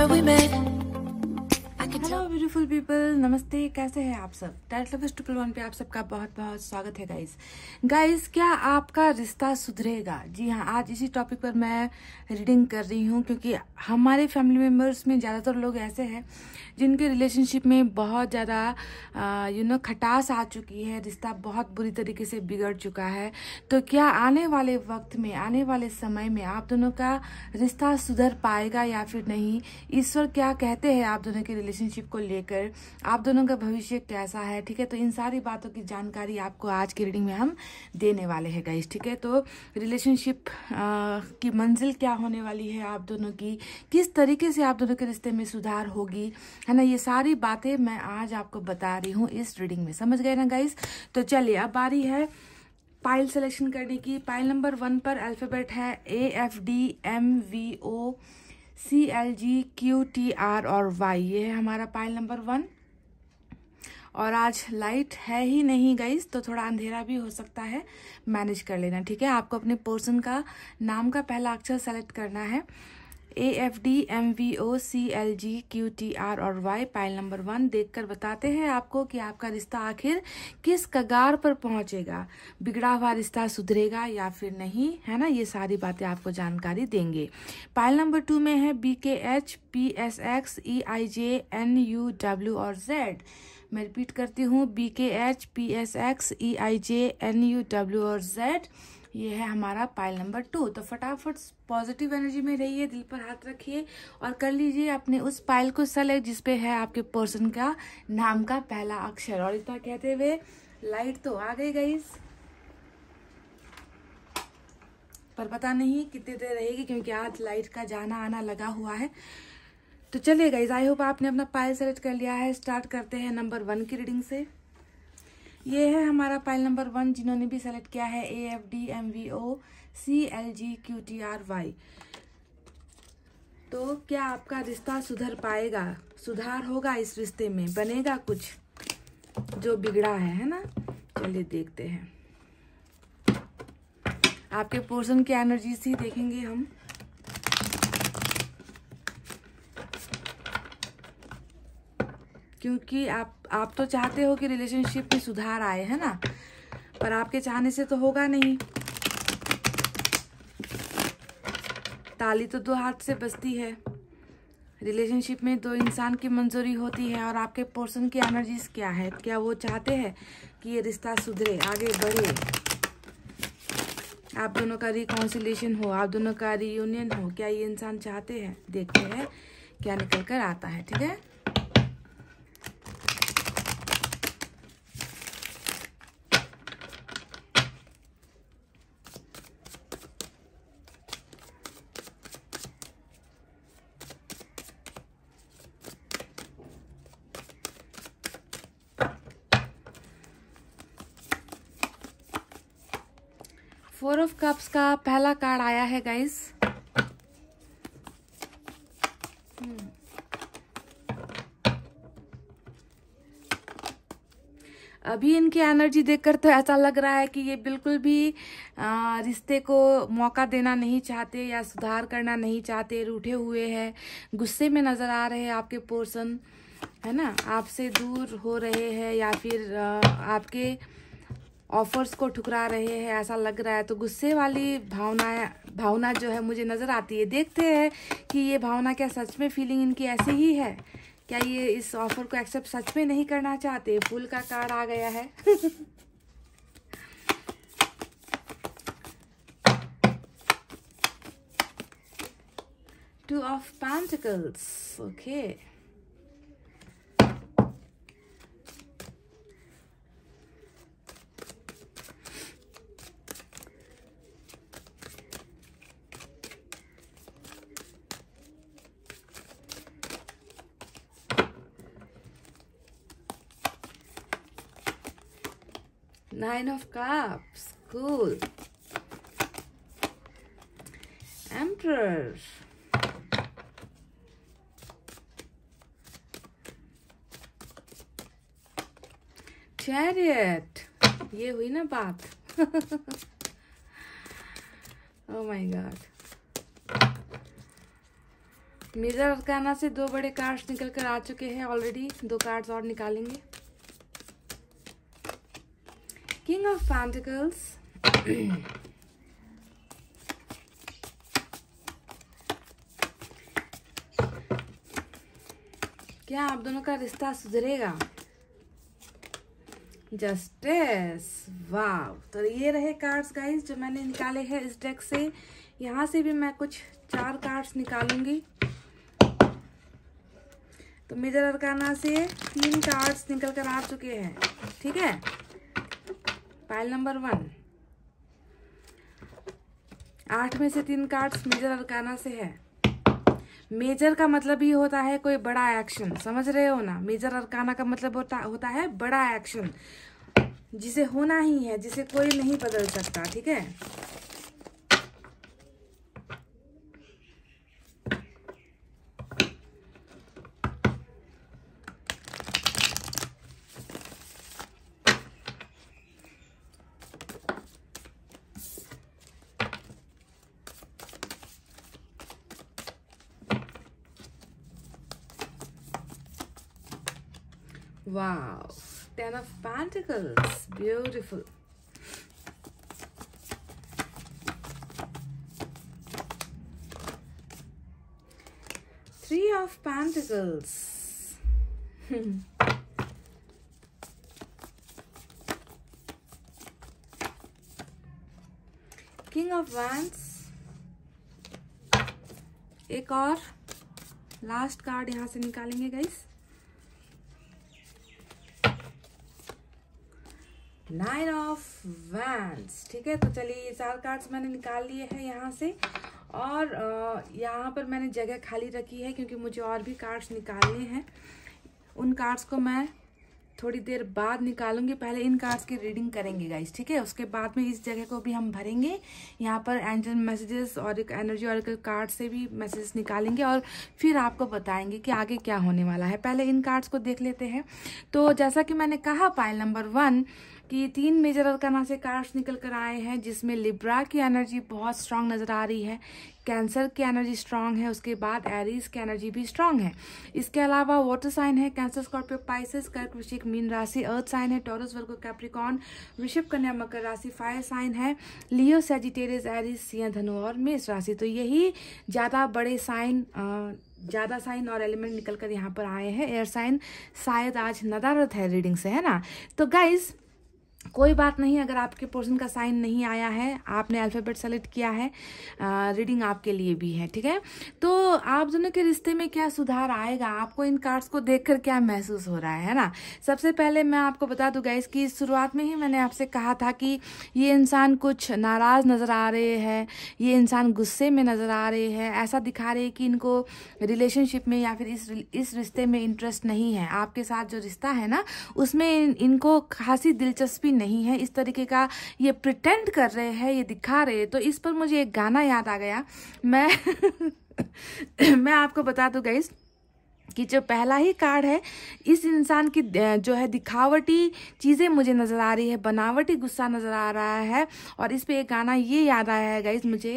Remember we met beautiful people नमस्ते कैसे हैं आप सब टाइटल ऑफ ट्रिपल वन पे आप सबका बहुत बहुत स्वागत है गाइस गाइस क्या आपका रिश्ता सुधरेगा जी हाँ आज इसी टॉपिक पर मैं रीडिंग कर रही हूँ क्योंकि हमारे फैमिली मेम्बर्स में ज़्यादातर लोग ऐसे हैं जिनके रिलेशनशिप में बहुत ज़्यादा यू नो खटास आ चुकी है रिश्ता बहुत बुरी तरीके से बिगड़ चुका है तो क्या आने वाले वक्त में आने वाले समय में आप दोनों का रिश्ता सुधर पाएगा या फिर नहीं ईश्वर क्या कहते हैं आप दोनों के रिलेशनशिप को लेकर आप दोनों का भविष्य कैसा है ठीक है तो इन सारी बातों की जानकारी आपको आज की रीडिंग में हम देने वाले हैं गाइस ठीक है तो रिलेशनशिप की मंजिल क्या होने वाली है आप दोनों की किस तरीके से आप दोनों के रिश्ते में सुधार होगी है ना ये सारी बातें मैं आज आपको बता रही हूँ इस रीडिंग में समझ गए ना गाइस तो चलिए अब बारी है पाइल सिलेक्शन करने की पाइल नंबर वन पर अल्फ़ाबेट है A F D M V O C L G Q T R और वाई ये है हमारा पाइल नंबर वन और आज लाइट है ही नहीं गई तो थोड़ा अंधेरा भी हो सकता है मैनेज कर लेना ठीक है आपको अपने पोर्सन का नाम का पहला अक्षर सेलेक्ट करना है A F D M V O C L G Q T R और वाई पाइल नंबर वन देखकर बताते हैं आपको कि आपका रिश्ता आखिर किस कगार पर पहुंचेगा बिगड़ा हुआ रिश्ता सुधरेगा या फिर नहीं है ना ये सारी बातें आपको जानकारी देंगे पाइल नंबर टू में है B K H P S X E I J N U W और जेड मैं रिपीट करती हूँ B K H P S X E I J N U W और जेड ये है हमारा पाइल नंबर टू तो फटाफट पॉजिटिव एनर्जी में रहिए दिल पर हाथ रखिए और कर लीजिए अपने उस पाइल को सेलेक्ट जिसपे है आपके पर्सन का नाम का पहला अक्षर और इतना कहते हुए लाइट तो आ गई गई पर पता नहीं कितनी देर रहेगी क्योंकि आज लाइट का जाना आना लगा हुआ है तो चलिए गाइज आई होप आपने अपना पाइल सेलेक्ट कर लिया है स्टार्ट करते हैं नंबर वन की रीडिंग से ये है हमारा पाइल नंबर वन जिन्होंने भी सेलेक्ट किया है A F D M V O C L G Q T R Y तो क्या आपका रिश्ता सुधर पाएगा सुधार होगा इस रिश्ते में बनेगा कुछ जो बिगड़ा है है ना चलिए देखते हैं आपके पोर्सन की एनर्जी से देखेंगे हम क्योंकि आप आप तो चाहते हो कि रिलेशनशिप में सुधार आए है ना पर आपके चाहने से तो होगा नहीं ताली तो दो हाथ से बजती है रिलेशनशिप में दो इंसान की मंजूरी होती है और आपके पर्सन की एनर्जीज क्या है क्या वो चाहते हैं कि ये रिश्ता सुधरे आगे बढ़े आप दोनों का रिकाउंसिलेशन हो आप दोनों का रियूनियन हो क्या ये इंसान चाहते हैं देखते हैं क्या निकल कर आता है ठीक है कप्स का पहला कार्ड आया है गाइस हम्म। अभी इनकी एनर्जी देखकर तो ऐसा लग रहा है कि ये बिल्कुल भी रिश्ते को मौका देना नहीं चाहते या सुधार करना नहीं चाहते रूठे हुए हैं गुस्से में नज़र आ रहे हैं आपके पोर्सन है ना आपसे दूर हो रहे हैं या फिर आ, आपके ऑफर्स को ठुकरा रहे हैं ऐसा लग रहा है तो गुस्से वाली भावना भावना जो है मुझे नज़र आती है देखते हैं कि ये भावना क्या सच में फीलिंग इनकी ऐसी ही है क्या ये इस ऑफर को एक्सेप्ट सच में नहीं करना चाहते फूल का कार्ड आ गया है two of pentacles okay Nine of Cups. Cool. Emperor. Chariot ये हुई ना बात oh my god mirror arcana से दो बड़े कार्ड्स निकल कर आ चुके हैं ऑलरेडी दो कार्ड्स और निकालेंगे King of Pentacles. क्या आप दोनों का रिश्ता सुधरेगा जस्टिस वाव तो ये रहे कार्ड्स गाइस जो मैंने निकाले हैं इस डेक से यहाँ से भी मैं कुछ चार कार्ड्स निकालूंगी तो मेजर अरकाना से तीन कार्ड्स निकल कर आ चुके हैं ठीक है पायल नंबर वन आठ में से तीन कार्ड्स मेजर अरकाना से है मेजर का मतलब ही होता है कोई बड़ा एक्शन समझ रहे हो ना मेजर अरकाना का मतलब होता होता है बड़ा एक्शन जिसे होना ही है जिसे कोई नहीं बदल सकता ठीक है Wow, Ten of Pentacles, beautiful. Three of Pentacles. King of Wands. एक और लास्ट कार्ड यहां से निकालेंगे गाइस नाइन ऑफ वैंस ठीक है तो चलिए ये चार कार्ड्स मैंने निकाल लिए हैं यहाँ से और यहाँ पर मैंने जगह खाली रखी है क्योंकि मुझे और भी कार्ड्स निकालने हैं उन कार्ड्स को मैं थोड़ी देर बाद निकालूंगी पहले इन कार्ड्स की रीडिंग करेंगे गाइस ठीक है उसके बाद में इस जगह को भी हम भरेंगे यहाँ पर एंजल मैसेजेस और एक एनर्जी और कार्ड से भी मैसेजेस निकालेंगे और फिर आपको बताएंगे कि आगे क्या होने वाला है पहले इन कार्ड्स को देख लेते हैं तो जैसा कि मैंने कहा पाइल नंबर वन कि तीन मेजर अरकाना से कार्ड्स निकल कर आए हैं जिसमें लिब्रा की एनर्जी बहुत स्ट्रांग नज़र आ रही है कैंसर की एनर्जी स्ट्रांग है उसके बाद एरीज की एनर्जी भी स्ट्रांग है इसके अलावा वाटर साइन है कैंसर स्कॉर्पियो पाइसिस कर्क वृश्चिक मीन राशि अर्थ साइन है टॉरस वर्गो कैप्रिकॉन ऋषभ कन्या मकर राशि फायर साइन है लियो सेजिटेरियस एरीज सिंह धनु और मेष राशि तो यही ज़्यादा बड़े साइन ज़्यादा साइन और एलिमेंट निकल कर यहाँ पर आए हैं एयर साइन शायद आज नदारत है रीडिंग से है ना तो गाइज़ कोई बात नहीं अगर आपके पोर्शन का साइन नहीं आया है आपने अल्फ़ाबेट सेलेक्ट किया है आ, रीडिंग आपके लिए भी है ठीक है तो आप दोनों के रिश्ते में क्या सुधार आएगा आपको इन कार्ड्स को देखकर क्या महसूस हो रहा है है ना सबसे पहले मैं आपको बता दूंगा इसकी शुरुआत में ही मैंने आपसे कहा था कि ये इंसान कुछ नाराज़ नज़र आ रहे हैं ये इंसान गुस्से में नज़र आ रहे हैं ऐसा दिखा रहे कि इनको रिलेशनशिप में या फिर इस इस रिश्ते में इंटरेस्ट नहीं है आपके साथ जो रिश्ता है ना उसमें इनको खासी दिलचस्पी भी नहीं है इस तरीके का ये प्रिटेंड कर रहे हैं ये दिखा रहे हैं तो इस पर मुझे एक गाना याद आ गया मैं मैं आपको बता दूँ गाइज़ कि जो पहला ही कार्ड है इस इंसान की जो है दिखावटी चीज़ें मुझे नज़र आ रही है बनावटी गुस्सा नज़र आ रहा है और इस पर एक गाना ये याद आया है गाइज मुझे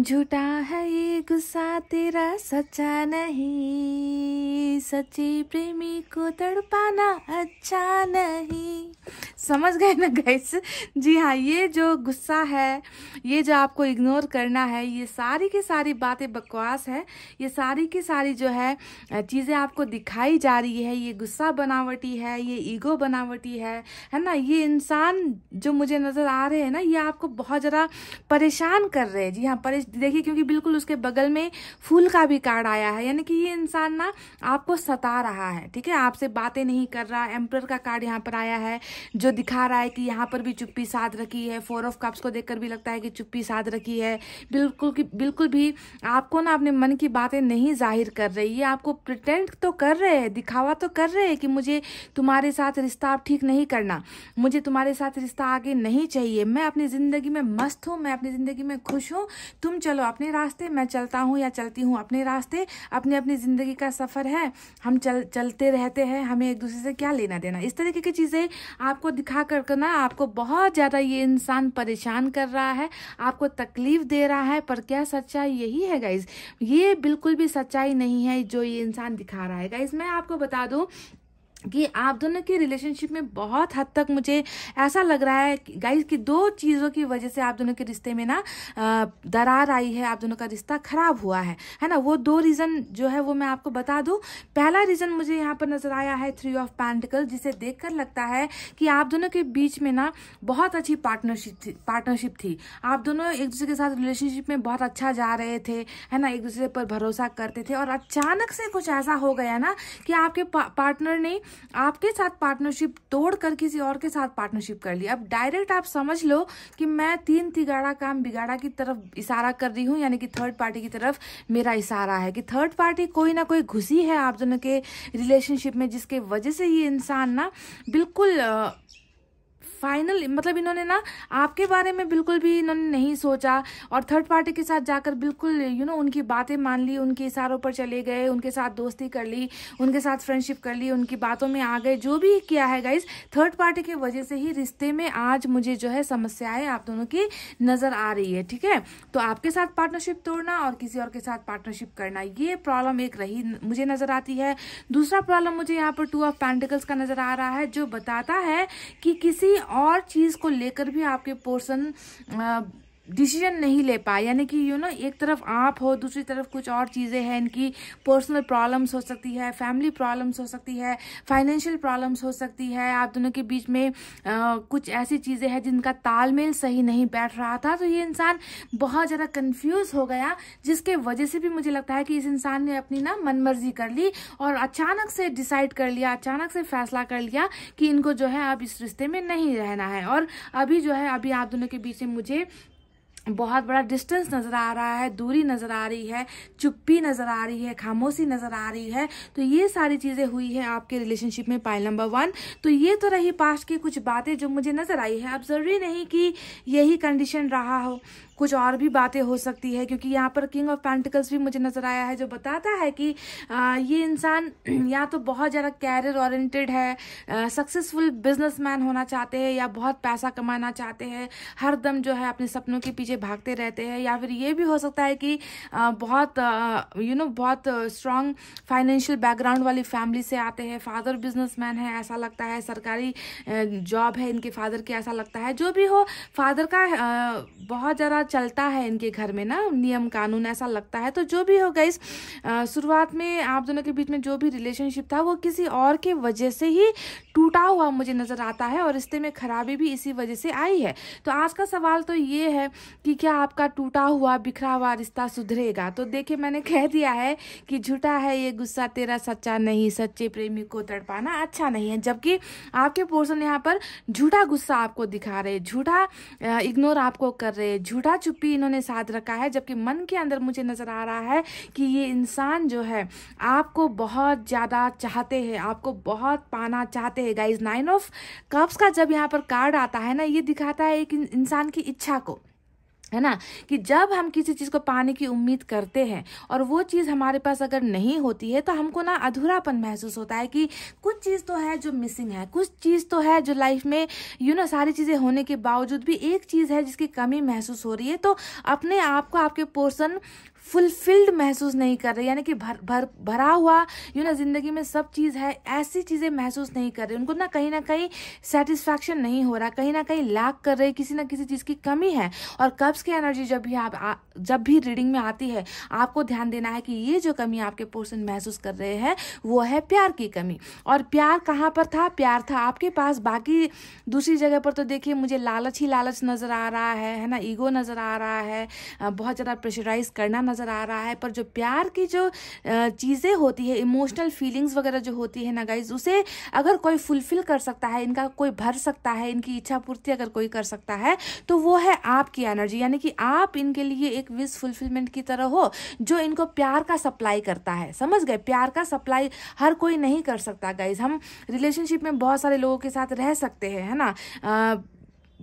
झूठा है ये गुस्सा तेरा सच्चा नहीं सच्ची प्रेमी को तड़पाना अच्छा नहीं समझ गए ना गैस जी हाँ ये जो गुस्सा है ये जो आपको इग्नोर करना है ये सारी की सारी बातें बकवास है ये सारी की सारी जो है चीज़ें आपको दिखाई जा रही है ये गुस्सा बनावटी है ये ईगो बनावटी है है ना ये इंसान जो मुझे नज़र आ रहे हैं ना ये आपको बहुत ज़रा परेशान कर रहे हैं जी हाँ परेशान देखिए क्योंकि बिल्कुल उसके बगल में फूल का भी कार्ड आया है यानी कि ये इंसान ना आपको सता रहा है ठीक है आपसे बातें नहीं कर रहा एम्प्रर का कार्ड यहाँ पर आया है जो दिखा रहा है कि यहाँ पर भी चुप्पी साध रखी है फोर ऑफ कप्स को देख भी लगता है कि चुप्पी साध रखी है बिल्कुल बिल्कुल भी आपको ना अपने मन की बातें नहीं जाहिर कर रही है आपको प्रिटेंट तो कर रहे हैं दिखावा तो कर रहे हैं कि मुझे तुम्हारे साथ रिश्ता आप ठीक नहीं करना मुझे तुम्हारे साथ रिश्ता आगे नहीं चाहिए मैं अपनी ज़िंदगी में मस्त हूँ मैं अपनी ज़िंदगी में खुश हूँ तुम तुम चलो अपने रास्ते मैं चलता हूँ या चलती हूँ अपने रास्ते अपनी अपनी ज़िंदगी का सफ़र है हम चल चलते रहते हैं हमें एक दूसरे से क्या लेना देना इस तरीके की चीज़ें आपको दिखा कर करना आपको बहुत ज़्यादा ये इंसान परेशान कर रहा है आपको तकलीफ दे रहा है पर क्या सच्चाई यही है गाइज ये बिल्कुल भी सच्चाई नहीं है जो ये इंसान दिखा रहा है गाइज मैं आपको बता दूँ कि आप दोनों के रिलेशनशिप में बहुत हद तक मुझे ऐसा लग रहा है गाइस कि दो चीज़ों की वजह से आप दोनों के रिश्ते में ना दरार आई है आप दोनों का रिश्ता खराब हुआ है है ना वो दो रीज़न जो है वो मैं आपको बता दूं पहला रीज़न मुझे यहाँ पर नज़र आया है थ्री ऑफ पैंटिकल जिसे देखकर लगता है कि आप दोनों के बीच में ना बहुत अच्छी पार्टनरशिप थी पार्टनरशिप थी आप दोनों एक दूसरे के साथ रिलेशनशिप में बहुत अच्छा जा रहे थे है ना एक दूसरे पर भरोसा करते थे और अचानक से कुछ ऐसा हो गया ना कि आपके पार्टनर ने आपके साथ पार्टनरशिप तोड़ कर किसी और के साथ पार्टनरशिप कर ली अब डायरेक्ट आप समझ लो कि मैं तीन तिगाड़ा काम बिगाड़ा की तरफ इशारा कर रही हूँ यानी कि थर्ड पार्टी की तरफ मेरा इशारा है कि थर्ड पार्टी कोई ना कोई घुसी है आप दोनों के रिलेशनशिप में जिसके वजह से ये इंसान ना बिल्कुल फाइनल मतलब इन्होंने ना आपके बारे में बिल्कुल भी इन्होंने नहीं सोचा और थर्ड पार्टी के साथ जाकर बिल्कुल यू you नो know, उनकी बातें मान ली उनके इशारों पर चले गए उनके साथ दोस्ती कर ली उनके साथ फ्रेंडशिप कर ली उनकी बातों में आ गए जो भी किया है गाइज थर्ड पार्टी की वजह से ही रिश्ते में आज मुझे जो है समस्याएं आप दोनों की नजर आ रही है ठीक है तो आपके साथ पार्टनरशिप तोड़ना और किसी और के साथ पार्टनरशिप करना ये प्रॉब्लम एक रही मुझे नजर आती है दूसरा प्रॉब्लम मुझे यहाँ पर टू ऑफ पैंटिकल्स का नजर आ रहा है जो बताता है कि किसी और चीज़ को लेकर भी आपके पोर्सन डिसीजन नहीं ले पाए यानी कि यू ना एक तरफ आप हो दूसरी तरफ कुछ और चीज़ें हैं इनकी पर्सनल प्रॉब्लम्स हो सकती है फैमिली प्रॉब्लम्स हो सकती है फाइनेंशियल प्रॉब्लम्स हो सकती है आप दोनों के बीच में आ, कुछ ऐसी चीज़ें हैं जिनका तालमेल सही नहीं बैठ रहा था तो ये इंसान बहुत ज़्यादा कन्फ्यूज हो गया जिसके वजह से भी मुझे लगता है कि इस इंसान ने अपनी ना मनमर्जी कर ली और अचानक से डिसाइड कर लिया अचानक से फैसला कर लिया कि इनको जो है अब इस रिश्ते में नहीं रहना है और अभी जो है अभी आप दोनों के बीच में मुझे बहुत बड़ा डिस्टेंस नज़र आ रहा है दूरी नज़र आ रही है चुप्पी नज़र आ रही है खामोशी नज़र आ रही है तो ये सारी चीज़ें हुई है आपके रिलेशनशिप में पाइल नंबर वन तो ये तो रही पास्ट की कुछ बातें जो मुझे नज़र आई है अब ज़रूरी नहीं कि यही कंडीशन रहा हो कुछ और भी बातें हो सकती है क्योंकि यहाँ पर किंग ऑफ पेंटिकल्स भी मुझे नज़र आया है जो बताता है कि आ, ये इंसान या तो बहुत ज़्यादा कैरियर ओरिएंटेड है सक्सेसफुल बिजनेसमैन होना चाहते हैं या बहुत पैसा कमाना चाहते हैं हर दम जो है अपने सपनों के पीछे भागते रहते हैं या फिर ये भी हो सकता है कि आ, बहुत यू you नो know, बहुत स्ट्रांग फाइनेंशियल बैकग्राउंड वाली फैमिली से आते हैं फादर बिजनेसमैन है ऐसा लगता है सरकारी जॉब है इनके फादर के ऐसा लगता है जो भी हो फादर का आ, बहुत ज़्यादा चलता है इनके घर में ना नियम कानून ऐसा लगता है तो जो भी हो गई शुरुआत में आप दोनों के बीच में जो भी रिलेशनशिप था वो किसी और के वजह से ही टूटा हुआ मुझे नज़र आता है और रिश्ते में खराबी भी इसी वजह से आई है तो आज का सवाल तो ये है कि क्या आपका टूटा हुआ बिखरा हुआ रिश्ता सुधरेगा तो देखिए मैंने कह दिया है कि झूठा है ये गुस्सा तेरा सच्चा नहीं सच्चे प्रेमी को तड़पाना अच्छा नहीं है जबकि आपके पोर्सन यहाँ पर झूठा गुस्सा आपको दिखा रहे झूठा इग्नोर आपको कर रहे झूठा चुप्पी इन्होंने साथ रखा है जबकि मन के अंदर मुझे नज़र आ रहा है कि ये इंसान जो है आपको बहुत ज़्यादा चाहते हैं आपको बहुत पाना चाहते हैं गाइज नाइन ऑफ कप्स का जब यहाँ पर कार्ड आता है ना ये दिखाता है एक इंसान की इच्छा को है ना कि जब हम किसी चीज़ को पाने की उम्मीद करते हैं और वो चीज़ हमारे पास अगर नहीं होती है तो हमको ना अधूरापन महसूस होता है कि कुछ चीज़ तो है जो मिसिंग है कुछ चीज़ तो है जो लाइफ में यू ना सारी चीज़ें होने के बावजूद भी एक चीज़ है जिसकी कमी महसूस हो रही है तो अपने आप को आपके पोर्सन फुलफिल्ड महसूस नहीं कर रहे यानी कि भर भर भरा हुआ यू ना ज़िंदगी में सब चीज़ है ऐसी चीज़ें महसूस नहीं कर रहे उनको ना कहीं ना कहीं सेटिस्फैक्शन नहीं हो रहा कहीं ना कहीं लैक कर रहे किसी ना किसी चीज़ की कमी है और कब्स की एनर्जी जब भी आप आ, जब भी रीडिंग में आती है आपको ध्यान देना है कि ये जो कमी आपके पोर्सन महसूस कर रहे हैं वो है प्यार की कमी और प्यार कहाँ पर था प्यार था आपके पास बाकी दूसरी जगह पर तो देखिए मुझे लालच ही लालच नज़र आ रहा है है ना ईगो नज़र आ रहा है बहुत ज़्यादा प्रेशराइज करना नज़र आ रहा है पर जो प्यार की जो चीज़ें होती है इमोशनल फीलिंग्स वगैरह जो होती है ना गाइज उसे अगर कोई फुलफिल कर सकता है इनका कोई भर सकता है इनकी इच्छा पूर्ति अगर कोई कर सकता है तो वो है आपकी एनर्जी यानी कि आप इनके लिए एक विश फुलफिलमेंट की तरह हो जो इनको प्यार का सप्लाई करता है समझ गए प्यार का सप्लाई हर कोई नहीं कर सकता गाइज हम रिलेशनशिप में बहुत सारे लोगों के साथ रह सकते हैं है ना आ,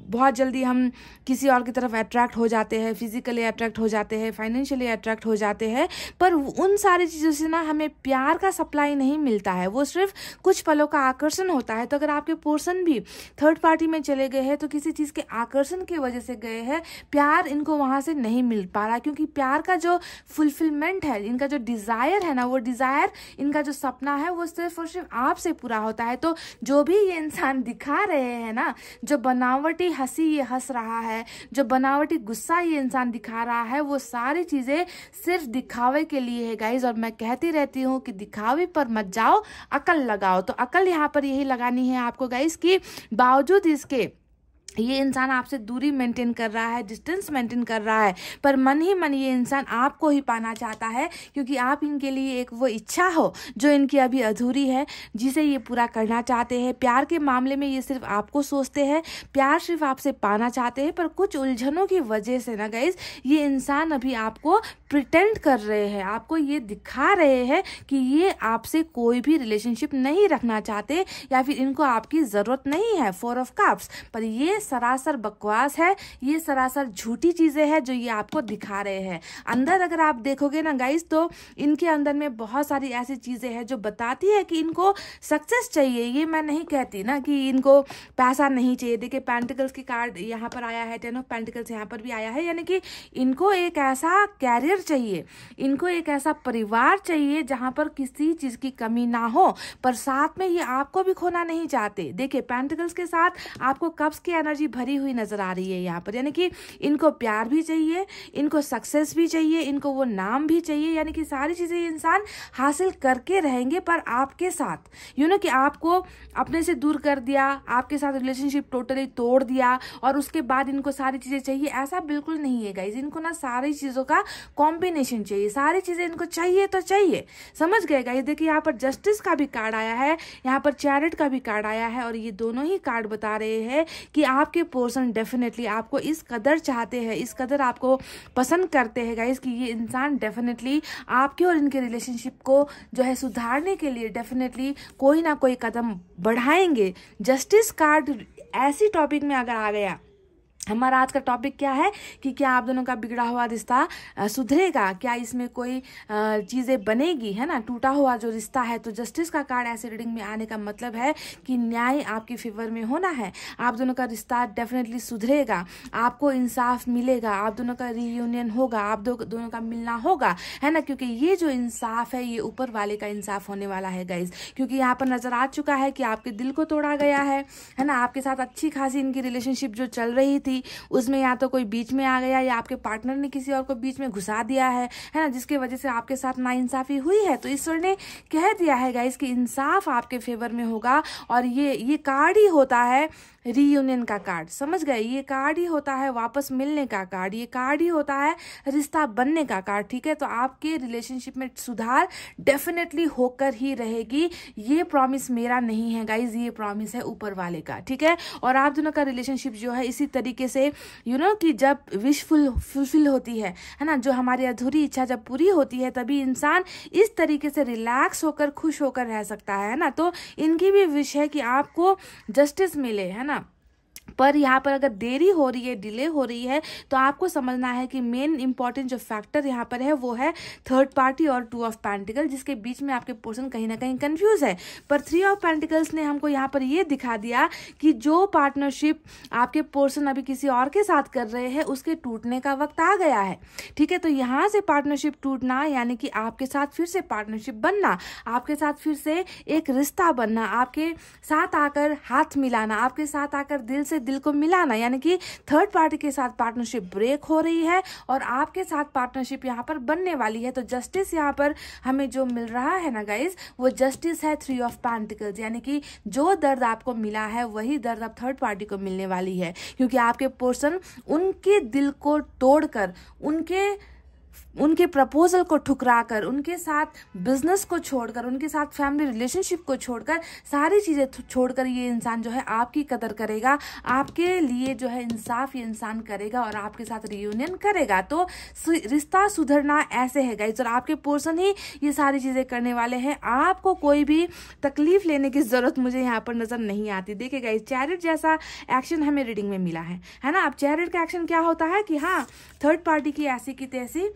बहुत जल्दी हम किसी और की तरफ अट्रैक्ट हो जाते हैं फिजिकली अट्रैक्ट हो जाते हैं फाइनेंशियली अट्रैक्ट हो जाते हैं पर उन सारी चीज़ों से ना हमें प्यार का सप्लाई नहीं मिलता है वो सिर्फ कुछ पलों का आकर्षण होता है तो अगर आपके पोर्सन भी थर्ड पार्टी में चले गए हैं तो किसी चीज़ के आकर्षण की वजह से गए हैं प्यार इनको वहाँ से नहीं मिल पा रहा क्योंकि प्यार का जो फुलफिलमेंट है इनका जो डिज़ायर है ना वो डिज़ायर इनका जो सपना है वो सिर्फ और सिर्फ आपसे पूरा होता है तो जो भी ये इंसान दिखा रहे हैं ना जो बनावटी बनावटी हंसी ये हंस रहा है जो बनावटी गुस्सा ये इंसान दिखा रहा है वो सारी चीज़ें सिर्फ दिखावे के लिए है गाइज और मैं कहती रहती हूँ कि दिखावे पर मत जाओ अकल लगाओ तो अकल यहाँ पर यही लगानी है आपको गाइज की बावजूद इसके ये इंसान आपसे दूरी मेंटेन कर रहा है डिस्टेंस मेंटेन कर रहा है पर मन ही मन ये इंसान आपको ही पाना चाहता है क्योंकि आप इनके लिए एक वो इच्छा हो जो इनकी अभी अधूरी है जिसे ये पूरा करना चाहते हैं प्यार के मामले में ये सिर्फ आपको सोचते हैं प्यार सिर्फ आपसे पाना चाहते हैं पर कुछ उलझनों की वजह से ना गई ये इंसान अभी आपको प्रिटेंड कर रहे हैं आपको ये दिखा रहे हैं कि ये आपसे कोई भी रिलेशनशिप नहीं रखना चाहते या फिर इनको आपकी ज़रूरत नहीं है फोर ऑफ काप्स पर ये सरासर बकवास है ये सरासर झूठी चीज़ें हैं जो ये आपको दिखा रहे हैं अंदर अगर आप देखोगे ना गाइस तो इनके अंदर में बहुत सारी ऐसी चीज़ें हैं जो बताती है कि इनको सक्सेस चाहिए ये मैं नहीं कहती ना कि इनको पैसा नहीं चाहिए देखिए पेंटिकल्स की कार्ड यहाँ पर आया है टेन ऑफ पेंटिकल्स यहाँ पर भी आया है यानी कि इनको एक ऐसा कैरियर चाहिए इनको एक ऐसा परिवार चाहिए जहाँ पर किसी चीज़ की कमी ना हो पर साथ में ये आपको भी खोना नहीं चाहते देखिए पेंटिकल्स के साथ आपको कब्स की एनर्जी भरी हुई नजर आ रही है यहाँ पर यानी कि इनको प्यार भी चाहिए इनको सक्सेस भी चाहिए इनको वो नाम भी चाहिए यानी कि सारी चीज़ें इंसान हासिल करके रहेंगे पर आपके साथ यू नो कि आपको अपने से दूर कर दिया आपके साथ रिलेशनशिप टोटली तोड़ दिया और उसके बाद इनको सारी चीज़ें चाहिए ऐसा बिल्कुल नहीं है गाइज इनको ना सारी चीज़ों का कॉम्बिनेशन चाहिए सारी चीज़ें इनको चाहिए तो चाहिए समझ गए गाइज देखिए यहाँ पर जस्टिस का भी कार्ड आया है यहाँ पर चैरिट का भी कार्ड आया है और ये दोनों ही कार्ड बता रहे हैं कि आप आपके पोर्सन डेफिनेटली आपको इस कदर चाहते हैं इस कदर आपको पसंद करते हैं गाइज कि ये इंसान डेफिनेटली आपके और इनके रिलेशनशिप को जो है सुधारने के लिए डेफिनेटली कोई ना कोई कदम बढ़ाएंगे जस्टिस कार्ड ऐसी टॉपिक में अगर आ गया हमारा आज का टॉपिक क्या है कि क्या आप दोनों का बिगड़ा हुआ रिश्ता सुधरेगा क्या इसमें कोई चीज़ें बनेगी है ना टूटा हुआ जो रिश्ता है तो जस्टिस का कार्ड ऐसे रीडिंग में आने का मतलब है कि न्याय आपके फेवर में होना है आप दोनों का रिश्ता डेफिनेटली सुधरेगा आपको इंसाफ मिलेगा आप दोनों का रीयूनियन होगा आप दो, दोनों का मिलना होगा है ना क्योंकि ये जो इंसाफ है ये ऊपर वाले का इंसाफ होने वाला है गाइज क्योंकि यहाँ पर नजर आ चुका है कि आपके दिल को तोड़ा गया है है ना आपके साथ अच्छी खासी इनकी रिलेशनशिप जो चल रही थी थी उसमें या तो कोई बीच में आ गया या आपके पार्टनर ने किसी और को बीच में घुसा दिया है है ना जिसकी वजह से आपके साथ नाइंसाफ़ी हुई है तो ईश्वर ने कह दिया है गाइस कि इंसाफ आपके फेवर में होगा और ये ये कार्ड ही होता है रीयूनियन का कार्ड समझ गए ये कार्ड ही होता है वापस मिलने का कार्ड ये कार्ड ही होता है रिश्ता बनने का कार्ड ठीक है तो आपके रिलेशनशिप में सुधार डेफिनेटली होकर ही रहेगी ये प्रॉमिस मेरा नहीं है गाइज ये प्रॉमिस है ऊपर वाले का ठीक है और आप दोनों का रिलेशनशिप जो है इसी तरीके से यू you नो know, कि जब विश फुल फुलफिल होती है है ना जो हमारी अधूरी इच्छा जब पूरी होती है तभी इंसान इस तरीके से रिलैक्स होकर खुश होकर रह सकता है ना तो इनकी भी विश है कि आपको जस्टिस मिले है ना पर यहाँ पर अगर देरी हो रही है डिले हो रही है तो आपको समझना है कि मेन इंपॉर्टेंट जो फैक्टर यहाँ पर है वो है थर्ड पार्टी और टू ऑफ पैंटिकल जिसके बीच में आपके पोर्सन कहीं ना कहीं कन्फ्यूज है पर थ्री ऑफ पेंटिकल्स ने हमको यहाँ पर ये दिखा दिया कि जो पार्टनरशिप आपके पोर्सन अभी किसी और के साथ कर रहे हैं उसके टूटने का वक्त आ गया है ठीक है तो यहाँ से पार्टनरशिप टूटना यानी कि आपके साथ फिर से पार्टनरशिप बनना आपके साथ फिर से एक रिश्ता बनना आपके साथ आकर हाथ मिलाना आपके साथ आकर दिल से दिल को मिलाना यानी कि थर्ड पार्टी के साथ पार्टनरशिप ब्रेक हो रही है और आपके साथ पार्टनरशिप यहाँ पर बनने वाली है तो जस्टिस यहाँ पर हमें जो मिल रहा है ना गाइज वो जस्टिस है थ्री ऑफ पैंटिकल्स यानी कि जो दर्द आपको मिला है वही दर्द अब थर्ड पार्टी को मिलने वाली है क्योंकि आपके पोर्सन उनके दिल को तोड़कर उनके उनके प्रपोजल को ठुकरा कर उनके साथ बिजनेस को छोड़कर उनके साथ फैमिली रिलेशनशिप को छोड़कर सारी चीज़ें छोड़कर ये इंसान जो है आपकी कदर करेगा आपके लिए जो है इंसाफ ये इंसान करेगा और आपके साथ रियूनियन करेगा तो रिश्ता सुधरना ऐसे है गाइज और आपके पोर्सन ही ये सारी चीज़ें करने वाले हैं आपको कोई भी तकलीफ लेने की ज़रूरत मुझे यहाँ पर नज़र नहीं आती देखिए गाइज चैरिट जैसा एक्शन हमें रीडिंग में मिला है है ना अब चैरिट का एक्शन क्या होता है कि हाँ थर्ड पार्टी की ऐसी की तैसी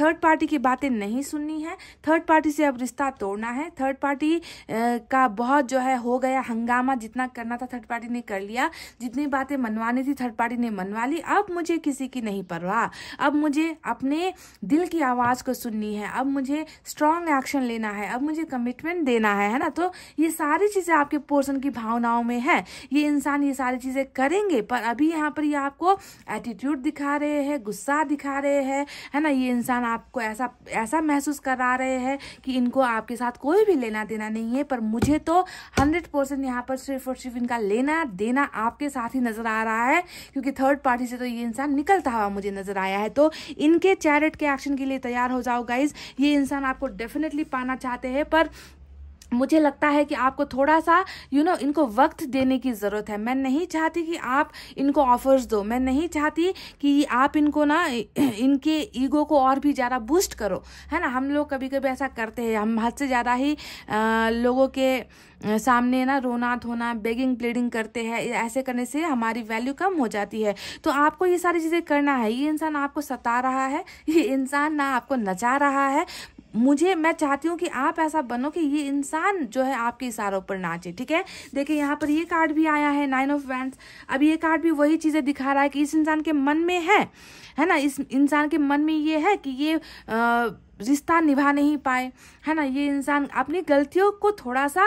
थर्ड पार्टी की बातें नहीं सुननी है थर्ड पार्टी से अब रिश्ता तोड़ना है थर्ड पार्टी का बहुत जो है हो गया हंगामा जितना करना था थर्ड पार्टी ने कर लिया जितनी बातें मनवानी थी थर्ड पार्टी ने मनवा ली अब मुझे किसी की नहीं परवाह अब मुझे अपने दिल की आवाज़ को सुननी है अब मुझे स्ट्रांग एक्शन लेना है अब मुझे कमिटमेंट देना है है ना तो ये सारी चीज़ें आपके पोर्सन की भावनाओं में है ये इंसान ये सारी चीज़ें करेंगे पर अभी यहाँ पर ये आपको एटीट्यूड दिखा रहे हैं गुस्सा दिखा रहे हैं है ना ये इंसान आपको ऐसा ऐसा महसूस करा रहे हैं कि इनको आपके साथ कोई भी लेना देना नहीं है पर मुझे तो हंड्रेड परसेंट यहाँ पर सिर्फ और सिर्फ इनका लेना देना आपके साथ ही नज़र आ रहा है क्योंकि थर्ड पार्टी से तो ये इंसान निकलता हुआ मुझे नज़र आया है तो इनके चैरिट के एक्शन के लिए तैयार हो जाओ गाइज ये इंसान आपको डेफिनेटली पाना चाहते हैं पर मुझे लगता है कि आपको थोड़ा सा यू you नो know, इनको वक्त देने की ज़रूरत है मैं नहीं चाहती कि आप इनको ऑफर्स दो मैं नहीं चाहती कि आप इनको ना इनके ईगो को और भी ज़्यादा बूस्ट करो है ना हम लोग कभी कभी ऐसा करते हैं हम हद से ज़्यादा ही आ, लोगों के सामने ना रोना धोना बेगिंग प्लेडिंग करते हैं ऐसे करने से हमारी वैल्यू कम हो जाती है तो आपको ये सारी चीज़ें करना है ये इंसान आपको सता रहा है ये इंसान ना आपको नचा रहा है मुझे मैं चाहती हूँ कि आप ऐसा बनो कि ये इंसान जो है आपके इशारों पर नाचे ठीक है देखिए यहाँ पर ये कार्ड भी आया है नाइन ऑफ वैंड अब ये कार्ड भी वही चीज़ें दिखा रहा है कि इस इंसान के मन में है है ना इस इंसान के मन में ये है कि ये आ, रिश्ता निभा नहीं पाए है ना ये इंसान अपनी गलतियों को थोड़ा सा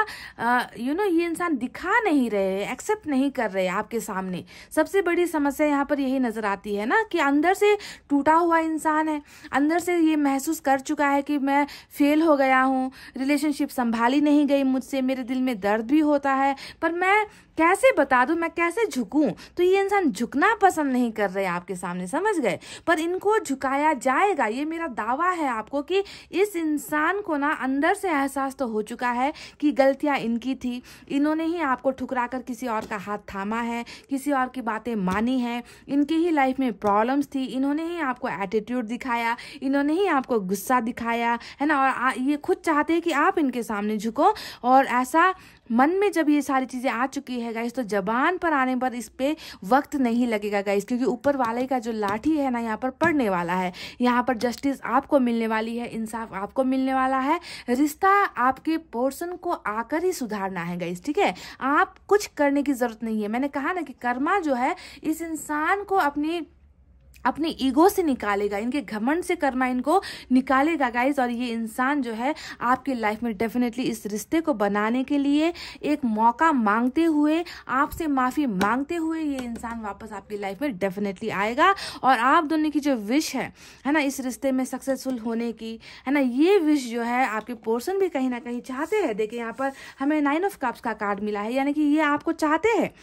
यू नो ये इंसान दिखा नहीं रहे एक्सेप्ट नहीं कर रहे आपके सामने सबसे बड़ी समस्या यहाँ पर यही नज़र आती है ना कि अंदर से टूटा हुआ इंसान है अंदर से ये महसूस कर चुका है कि मैं फेल हो गया हूँ रिलेशनशिप संभाली नहीं गई मुझसे मेरे दिल में दर्द भी होता है पर मैं कैसे बता दूं मैं कैसे झुकूं तो ये इंसान झुकना पसंद नहीं कर रहे आपके सामने समझ गए पर इनको झुकाया जाएगा ये मेरा दावा है आपको कि इस इंसान को ना अंदर से एहसास तो हो चुका है कि गलतियाँ इनकी थी इन्होंने ही आपको ठुकरा कर किसी और का हाथ थामा है किसी और की बातें मानी है इनकी ही लाइफ में प्रॉब्लम्स थी इन्होंने ही आपको एटीट्यूड दिखाया इन्होंने ही आपको गुस्सा दिखाया है ना और ये खुद चाहते हैं कि आप इनके सामने झुको और ऐसा मन में जब ये सारी चीज़ें आ चुकी है गाइस तो जबान पर आने पर इस पर वक्त नहीं लगेगा गाइस क्योंकि ऊपर वाले का जो लाठी है ना यहाँ पर पड़ने वाला है यहाँ पर जस्टिस आपको मिलने वाली है इंसाफ आपको मिलने वाला है रिश्ता आपके पोर्सन को आकर ही सुधारना है गाइस ठीक है आप कुछ करने की ज़रूरत नहीं है मैंने कहा ना कि कर्मा जो है इस इंसान को अपनी अपने ईगो से निकालेगा इनके घमंड से करना इनको निकालेगा गाइज और ये इंसान जो है आपके लाइफ में डेफिनेटली इस रिश्ते को बनाने के लिए एक मौका मांगते हुए आपसे माफ़ी मांगते हुए ये इंसान वापस आपकी लाइफ में डेफिनेटली आएगा और आप दोनों की जो विश है है ना इस रिश्ते में सक्सेसफुल होने की है ना ये विश जो है आपके पोर्सन भी कहीं ना कहीं चाहते हैं देखिए यहाँ पर हमें नाइन ऑफ कप्स का कार्ड मिला है यानी कि ये आपको चाहते हैं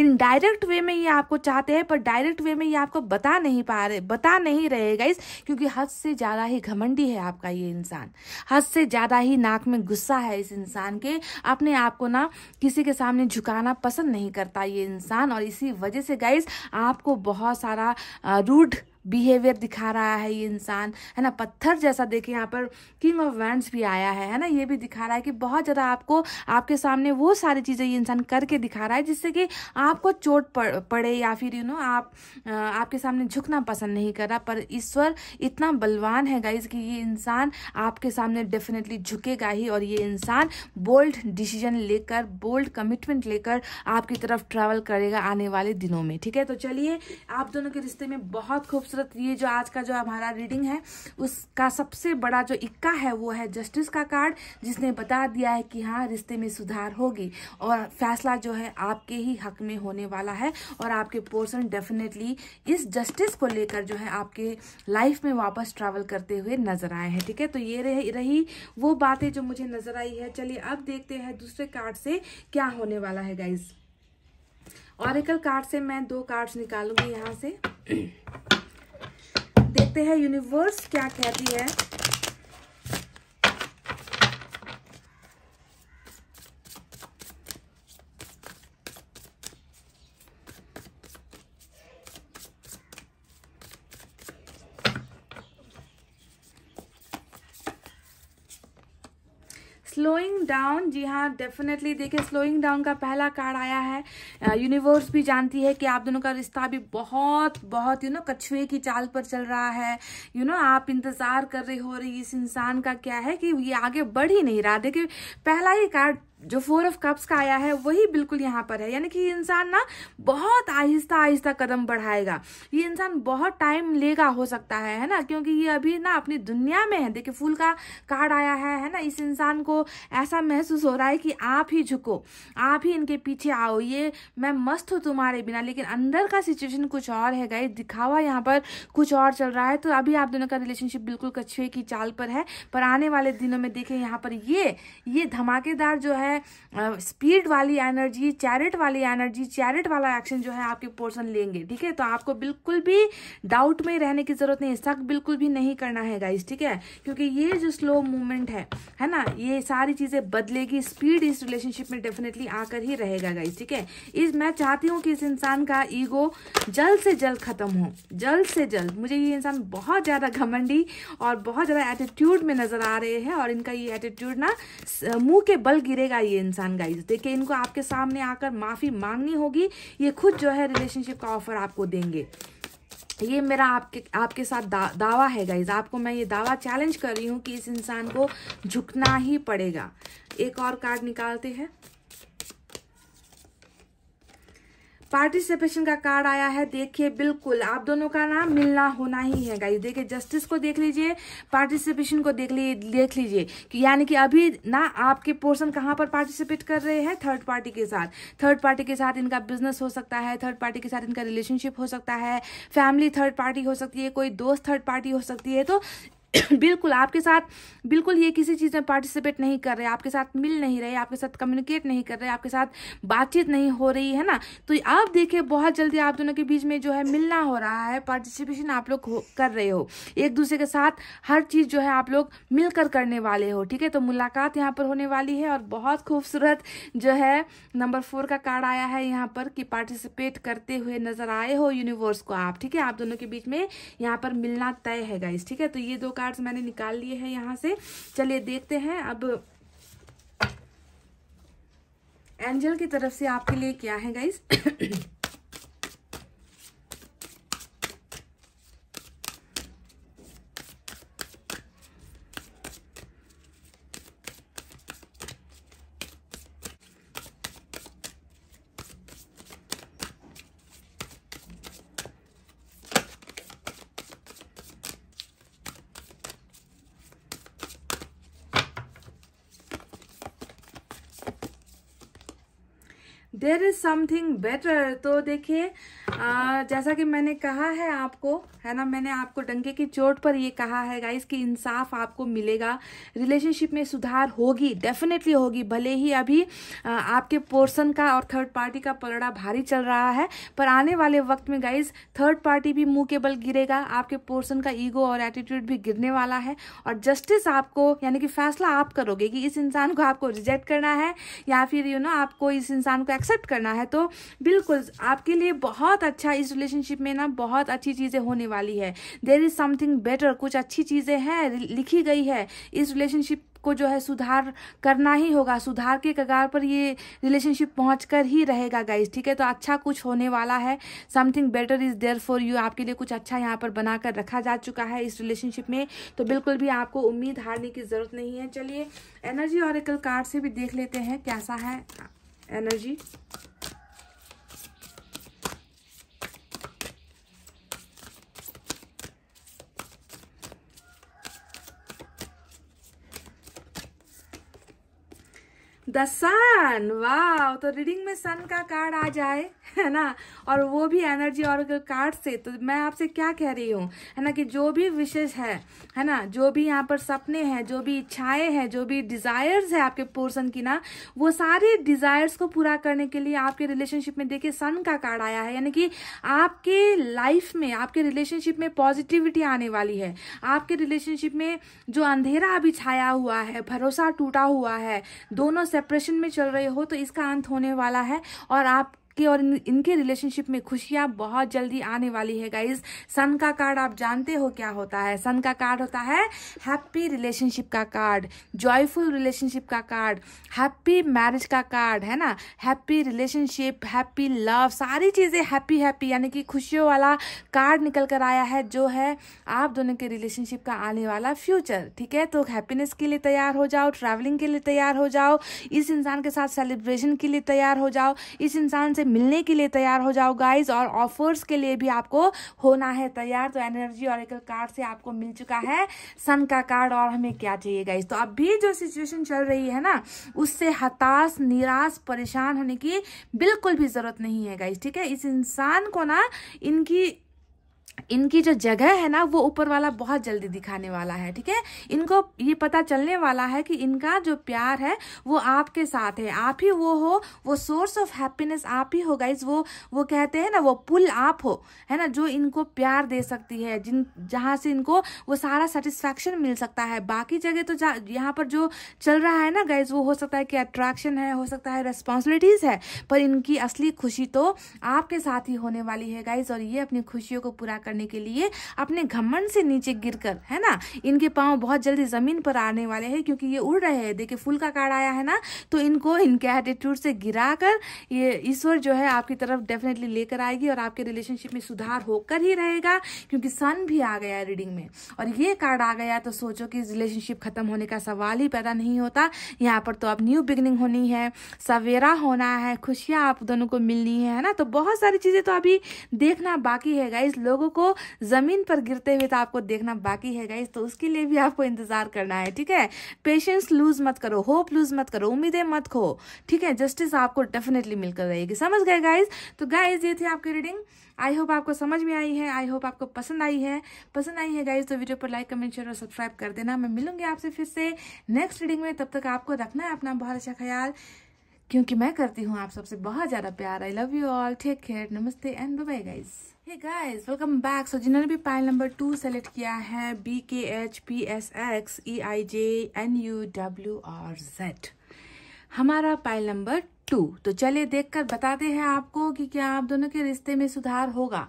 इनडायरेक्ट वे में ये आपको चाहते हैं पर डायरेक्ट वे में ये आपको बता नहीं पा रहे बता नहीं रहे गाइस क्योंकि हद से ज़्यादा ही घमंडी है आपका ये इंसान हद से ज़्यादा ही नाक में गुस्सा है इस इंसान के अपने आप को ना किसी के सामने झुकाना पसंद नहीं करता ये इंसान और इसी वजह से गाइस आपको बहुत सारा रूढ़ बिहेवियर दिखा रहा है ये इंसान है ना पत्थर जैसा देखे यहाँ पर किंग ऑफ वैंड्स भी आया है है ना ये भी दिखा रहा है कि बहुत ज़्यादा आपको आपके सामने वो सारी चीज़ें ये इंसान करके दिखा रहा है जिससे कि आपको चोट पड़े या फिर यू नो आप आपके सामने झुकना पसंद नहीं कर रहा पर ईश्वर इतना बलवान है गाइज कि ये इंसान आपके सामने डेफिनेटली झुकेगा ही और ये इंसान बोल्ड डिसीजन लेकर बोल्ड कमिटमेंट लेकर आपकी तरफ ट्रैवल करेगा आने वाले दिनों में ठीक है तो चलिए आप दोनों के रिश्ते में बहुत खूब खूबसूरत ये जो आज का जो हमारा रीडिंग है उसका सबसे बड़ा जो इक्का है वो है जस्टिस का कार्ड जिसने बता दिया है कि हाँ रिश्ते में सुधार होगी और फैसला जो है आपके ही हक में होने वाला है और आपके पोर्सन डेफिनेटली इस जस्टिस को लेकर जो है आपके लाइफ में वापस ट्रैवल करते हुए नजर आए हैं ठीक है तो ये रही वो बातें जो मुझे नजर आई है चलिए अब देखते हैं दूसरे कार्ड से क्या होने वाला है गाइज ऑरिकल कार्ड से मैं दो कार्ड्स निकालूंगी यहाँ से देखते हैं यूनिवर्स क्या कहती है स्लोइंग डाउन जी हाँ डेफिनेटली देखिए स्लोइंग डाउन का पहला कार्ड आया है यूनिवर्स भी जानती है कि आप दोनों का रिश्ता भी बहुत बहुत यू नो कछुए की चाल पर चल रहा है यू नो आप इंतजार कर रहे हो रही इस इंसान का क्या है कि ये आगे बढ़ ही नहीं रहा देखिए पहला ही कार्ड जो फोर ऑफ कप्स का आया है वही बिल्कुल यहाँ पर है यानी कि ये इंसान ना बहुत आहिस्ता आहिस्ता कदम बढ़ाएगा ये इंसान बहुत टाइम लेगा हो सकता है है ना क्योंकि ये अभी ना अपनी दुनिया में है देखिए फूल का कार्ड आया है है ना इस इंसान को ऐसा महसूस हो रहा है कि आप ही झुको आप ही इनके पीछे आओ ये मैं मस्त हूँ तुम्हारे बिना लेकिन अंदर का सिचुएशन कुछ और है गाइज दिखावा यहाँ पर कुछ और चल रहा है तो अभी आप दोनों का रिलेशनशिप बिल्कुल कछुए की चाल पर है पर आने वाले दिनों में देखें यहाँ पर ये ये धमाकेदार जो है है स्पीड वाली एनर्जी चैरिट वाली एनर्जी चैरिट वाला एक्शन जो है आपके पोर्सन लेंगे ठीक है तो आपको बिल्कुल भी डाउट में रहने की जरूरत नहीं शक बिल्कुल भी नहीं करना है गाइज ठीक है क्योंकि ये जो स्लो मूवमेंट है है ना ये सारी चीजें बदलेगी स्पीड इस रिलेशनशिप में डेफिनेटली आकर ही रहेगा गाइस ठीक है इस मैं चाहती हूँ कि इस इंसान का ईगो जल्द से जल्द खत्म हो जल्द से जल्द मुझे ये इंसान बहुत ज्यादा घमंडी और बहुत ज्यादा एटीट्यूड में नजर आ रहे हैं और इनका ये एटीट्यूड ना मुंह के बल गिरेगा है ये इंसान गाइज देखिए इनको आपके सामने आकर माफ़ी मांगनी होगी ये खुद जो है रिलेशनशिप का ऑफर आपको देंगे ये मेरा आपके आपके साथ दा, दावा है गाइज आपको मैं ये दावा चैलेंज कर रही हूँ कि इस इंसान को झुकना ही पड़ेगा एक और कार्ड निकालते हैं पार्टिसिपेशन का कार्ड आया है देखिए बिल्कुल आप दोनों का नाम मिलना होना ही है गाइस देखिए जस्टिस को देख लीजिए पार्टिसिपेशन को देख लीजिए देख लीजिए कि यानी कि अभी ना आपके पोर्सन कहाँ पर पार्टिसिपेट कर रहे हैं थर्ड पार्टी के साथ थर्ड पार्टी के साथ इनका बिजनेस हो सकता है थर्ड पार्टी के साथ इनका रिलेशनशिप हो सकता है फैमिली थर्ड पार्टी हो सकती है कोई दोस्त थर्ड पार्टी हो सकती है तो बिल्कुल आपके साथ बिल्कुल ये किसी चीज़ में पार्टिसिपेट नहीं कर रहे आपके साथ मिल नहीं रहे आपके साथ कम्युनिकेट नहीं कर रहे आपके साथ बातचीत नहीं हो रही है ना तो आप देखिए बहुत जल्दी आप दोनों के बीच में जो है मिलना हो रहा है पार्टिसिपेशन आप लोग कर रहे हो एक दूसरे के साथ हर चीज़ जो है आप लोग मिलकर करने वाले हो ठीक है तो मुलाकात यहाँ पर होने वाली है और बहुत खूबसूरत जो है नंबर फोर का कार्ड आया है यहाँ पर कि पार्टिसिपेट करते हुए नजर आए हो यूनिवर्स को आप ठीक है आप दोनों के बीच में यहाँ पर मिलना तय है गाइस ठीक है तो ये दो कार्ड कार्ड्स मैंने निकाल लिए हैं यहाँ से चलिए देखते हैं अब एंजल की तरफ से आपके लिए क्या है गाइज समथिंग बेटर तो देखिए जैसा कि मैंने कहा है आपको है ना मैंने आपको डंके की चोट पर ये कहा है गाइस कि इंसाफ आपको मिलेगा रिलेशनशिप में सुधार होगी डेफिनेटली होगी भले ही अभी आपके पोर्सन का और थर्ड पार्टी का पलड़ा भारी चल रहा है पर आने वाले वक्त में गाइस थर्ड पार्टी भी मुंह के बल गिरेगा आपके पोर्सन का ईगो और एटीट्यूड भी गिरने वाला है और जस्टिस आपको यानी कि फैसला आप करोगे कि इस इंसान को आपको रिजेक्ट करना है या फिर यू you नो know, आपको इस इंसान को एक्सेप्ट करना है तो बिल्कुल आपके लिए बहुत अच्छा इस रिलेशनशिप में ना बहुत अच्छी चीज़ें होने वाली है देर इज समथिंग बेटर कुछ अच्छी चीज़ें हैं लिखी गई है इस रिलेशनशिप को जो है सुधार करना ही होगा सुधार के कगार पर ये रिलेशनशिप पहुंच कर ही रहेगा गाइज ठीक है तो अच्छा कुछ होने वाला है something better is there for you आपके लिए कुछ अच्छा यहाँ पर बनाकर रखा जा चुका है इस रिलेशनशिप में तो बिल्कुल भी आपको उम्मीद हारने की ज़रूरत नहीं है चलिए एनर्जी और कार्ड से भी देख लेते हैं कैसा है एनर्जी द सन वाह तो रीडिंग में सन का कार्ड आ जाए है ना और वो भी एनर्जी और कार्ड से तो मैं आपसे क्या कह रही हूँ है ना कि जो भी विशेष है है ना जो भी यहाँ पर सपने हैं जो भी इच्छाएं हैं जो भी डिजायर्स है आपके पोर्सन की ना वो सारे डिजायर्स को पूरा करने के लिए आपके रिलेशनशिप में देखिए सन का कार्ड आया है यानी कि आपके लाइफ में आपके रिलेशनशिप में पॉजिटिविटी आने वाली है आपके रिलेशनशिप में जो अंधेरा अभी छाया हुआ है भरोसा टूटा हुआ है दोनों सेपरेशन में चल रहे हो तो इसका अंत होने वाला है और आप के और इन, इनके रिलेशनशिप में खुशियां बहुत जल्दी आने वाली है गाइज सन का कार्ड आप जानते हो क्या होता है सन का कार्ड होता है हैप्पी रिलेशनशिप का कार्ड जॉयफुल रिलेशनशिप का कार्ड हैप्पी मैरिज का कार्ड है ना हैप्पी रिलेशनशिप हैप्पी लव सारी चीज़ें हैप्पी हैप्पी यानी कि खुशियों वाला कार्ड निकल कर आया है जो है आप दोनों के रिलेशनशिप का आने वाला फ्यूचर ठीक है तो हैप्पीनेस के लिए तैयार हो जाओ ट्रैवलिंग के लिए तैयार हो जाओ इस इंसान के साथ सेलिब्रेशन के लिए तैयार हो जाओ इस इंसान से से मिलने के लिए तैयार हो जाओ गाइज और ऑफर्स के लिए भी आपको होना है तैयार तो एनर्जी और एक कार्ड से आपको मिल चुका है सन का कार्ड और हमें क्या चाहिए गाइज तो अभी जो सिचुएशन चल रही है ना उससे हताश निराश परेशान होने की बिल्कुल भी जरूरत नहीं है गाइज ठीक है इस इंसान को ना इनकी इनकी जो जगह है ना वो ऊपर वाला बहुत जल्दी दिखाने वाला है ठीक है इनको ये पता चलने वाला है कि इनका जो प्यार है वो आपके साथ है आप ही वो हो वो सोर्स ऑफ हैप्पीनेस आप ही हो गाइज वो वो कहते हैं ना वो पुल आप हो है ना जो इनको प्यार दे सकती है जिन जहाँ से इनको वो सारा सेटिस्फैक्शन मिल सकता है बाकी जगह तो यहाँ पर जो चल रहा है ना गाइज वो हो सकता है कि अट्रैक्शन है हो सकता है रेस्पॉन्सिबिलिटीज़ है पर इनकी असली खुशी तो आपके साथ ही होने वाली है गाइज और ये अपनी खुशियों को पूरा कर करने के लिए अपने घमंड से नीचे गिरकर है ना इनके पाँव बहुत जल्दी ज़मीन पर आने वाले हैं क्योंकि ये उड़ रहे हैं देखिए फूल का कार्ड आया है ना तो इनको इनके एटीट्यूड से गिरा कर ये ईश्वर जो है आपकी तरफ डेफिनेटली लेकर आएगी और आपके रिलेशनशिप में सुधार होकर ही रहेगा क्योंकि सन भी आ गया रीडिंग में और ये कार्ड आ गया तो सोचो कि रिलेशनशिप खत्म होने का सवाल ही पैदा नहीं होता यहाँ पर तो अब न्यू बिगनिंग होनी है सवेरा होना है खुशियाँ आप दोनों को मिलनी है ना तो बहुत सारी चीज़ें तो अभी देखना बाकी है गाइज लोगों को ज़मीन पर गिरते हुए तो आपको देखना बाकी है गाइज तो उसके लिए भी आपको इंतज़ार करना है ठीक है पेशेंस लूज मत करो होप लूज मत करो उम्मीदें मत खो ठीक है जस्टिस आपको डेफिनेटली मिलकर रहेगी समझ गए गाइज तो गाइज ये थी आपकी रीडिंग आई होप आपको समझ में आई है आई होप आपको पसंद आई है पसंद आई है गाइज तो वीडियो पर लाइक कमेंट शेयर और सब्सक्राइब कर देना मैं मिलूंगी आपसे फिर से नेक्स्ट रीडिंग में तब तक आपको रखना है अपना बहुत अच्छा ख्याल क्योंकि मैं करती हूँ आप सबसे बहुत ज़्यादा प्यार I love you all take care नमस्ते and bye guys hey guys welcome back so जिन्होंने भी पाइल नंबर टू सेलेक्ट किया है B K H P S X E I J N U W R Z हमारा pile number two तो चलिए देखकर बताते हैं आपको कि क्या आप दोनों के रिश्ते में सुधार होगा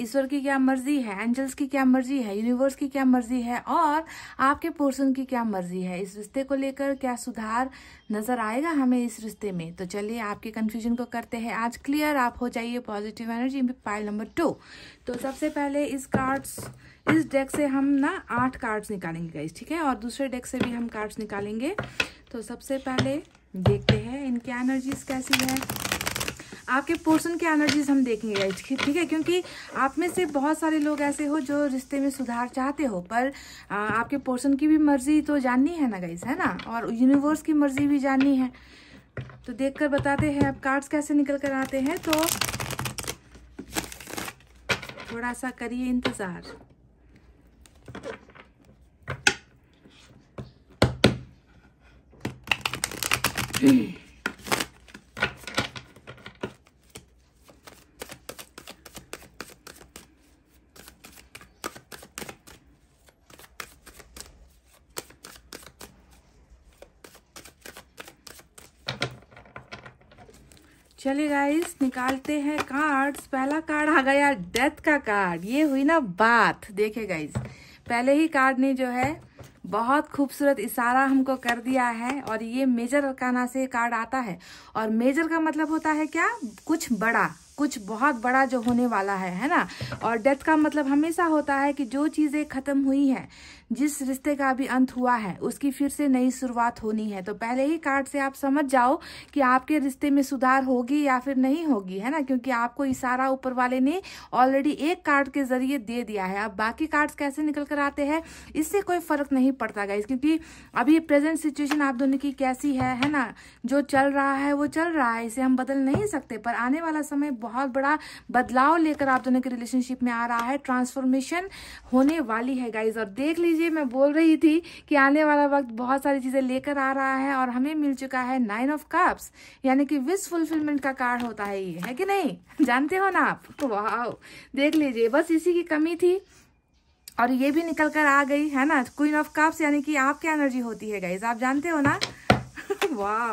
ईश्वर की क्या मर्जी है एंजल्स की क्या मर्जी है यूनिवर्स की क्या मर्जी है और आपके पोर्सन की क्या मर्जी है इस रिश्ते को लेकर क्या सुधार नजर आएगा हमें इस रिश्ते में तो चलिए आपके कन्फ्यूजन को करते हैं आज क्लियर आप हो जाइए positive energy pile number two तो सबसे पहले इस कार्ड्स इस डेक से हम ना आठ कार्ड्स निकालेंगे गाइस ठीक है और दूसरे डेक से भी हम कार्ड्स निकालेंगे तो सबसे पहले देखते हैं इनके एनर्जीज कैसी है आपके पोर्सन के एनर्जीज हम देखेंगे गाइज ठीक है क्योंकि आप में से बहुत सारे लोग ऐसे हो जो रिश्ते में सुधार चाहते हो पर आपके पोर्सन की भी मर्जी तो जाननी है ना गाइस है ना और यूनिवर्स की मर्जी भी जाननी है तो देखकर बताते हैं आप कार्ड्स कैसे निकल कर आते हैं तो थोड़ा सा करिए इंतज़ार चलिए गाइस निकालते हैं कार्ड्स पहला कार्ड आ गया डेथ का कार्ड ये हुई ना बात देखे गाइस पहले ही कार्ड ने जो है बहुत खूबसूरत इशारा हमको कर दिया है और ये मेजर अरकाना से कार्ड आता है और मेजर का मतलब होता है क्या कुछ बड़ा कुछ बहुत बड़ा जो होने वाला है है ना और डेथ का मतलब हमेशा होता है कि जो चीज़ें ख़त्म हुई हैं जिस रिश्ते का अभी अंत हुआ है उसकी फिर से नई शुरुआत होनी है तो पहले ही कार्ड से आप समझ जाओ कि आपके रिश्ते में सुधार होगी या फिर नहीं होगी है ना क्योंकि आपको इशारा ऊपर वाले ने ऑलरेडी एक कार्ड के जरिए दे दिया है अब बाकी कार्ड्स कैसे निकल कर आते हैं इससे कोई फर्क नहीं पड़ता गाइज क्योंकि अभी प्रेजेंट सिचुएशन आप दोनों की कैसी है है ना जो चल रहा है वो चल रहा है इसे हम बदल नहीं सकते पर आने वाला समय बहुत बड़ा बदलाव लेकर आप दोनों के रिलेशनशिप में आ रहा है ट्रांसफॉर्मेशन होने वाली है गाइज और देख लीजिए लीजिए मैं बोल रही थी कि आने वाला वक्त बहुत सारी चीज़ें लेकर आ रहा है और हमें मिल चुका है नाइन ऑफ कप्स यानी कि विश फुलफिलमेंट का कार्ड होता है ये है कि नहीं जानते हो ना आप वाह देख लीजिए बस इसी की कमी थी और ये भी निकल कर आ गई है ना क्वीन ऑफ कप्स यानी कि आपकी एनर्जी होती है गाइज आप जानते हो ना वाह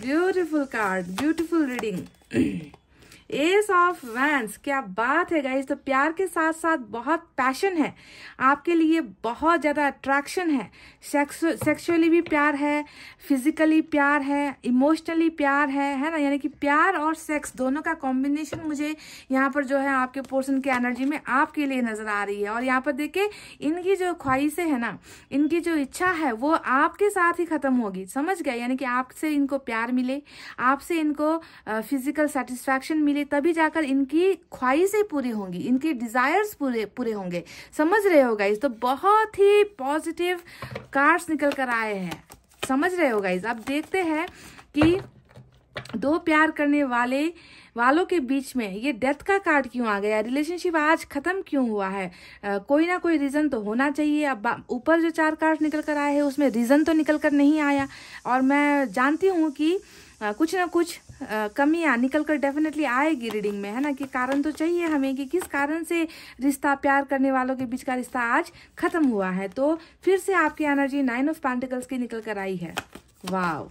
beautiful card beautiful reading ace of wands क्या बात है गाइज तो प्यार के साथ साथ बहुत पैशन है आपके लिए बहुत ज़्यादा अट्रैक्शन है सेक्स सेक्सुअली भी प्यार है फिजिकली प्यार है इमोशनली प्यार है है ना यानी कि प्यार और सेक्स दोनों का कॉम्बिनेशन मुझे यहाँ पर जो है आपके पोर्सन के एनर्जी में आपके लिए नजर आ रही है और यहाँ पर देखिए इनकी जो ख्वाहिशें है ना इनकी जो इच्छा है वो आपके साथ ही खत्म होगी समझ गए यानी कि आपसे इनको प्यार मिले आपसे इनको फिजिकल सेटिस्फैक्शन मिले तभी जाकर इनकी ख्वाहिशें पूरी होंगी इनके डिजायर्स पूरे पूरे होंगे समझ रहे होगा इस तो बहुत ही पॉजिटिव कार्ड्स निकल कर आए हैं समझ रहे हो गाइज आप देखते हैं कि दो प्यार करने वाले वालों के बीच में ये डेथ का कार्ड क्यों आ गया रिलेशनशिप आज खत्म क्यों हुआ है आ, कोई ना कोई रीज़न तो होना चाहिए अब ऊपर जो चार कार्ड निकल कर आए हैं उसमें रीज़न तो निकल कर नहीं आया और मैं जानती हूँ कि आ, कुछ ना कुछ आ, कमियाँ निकल कर डेफिनेटली आएगी रीडिंग में है ना कि कारण तो चाहिए हमें कि किस कारण से रिश्ता प्यार करने वालों के बीच का रिश्ता आज खत्म हुआ है तो फिर से आपकी एनर्जी नाइन ऑफ पार्टिकल्स की निकल कर आई है वाव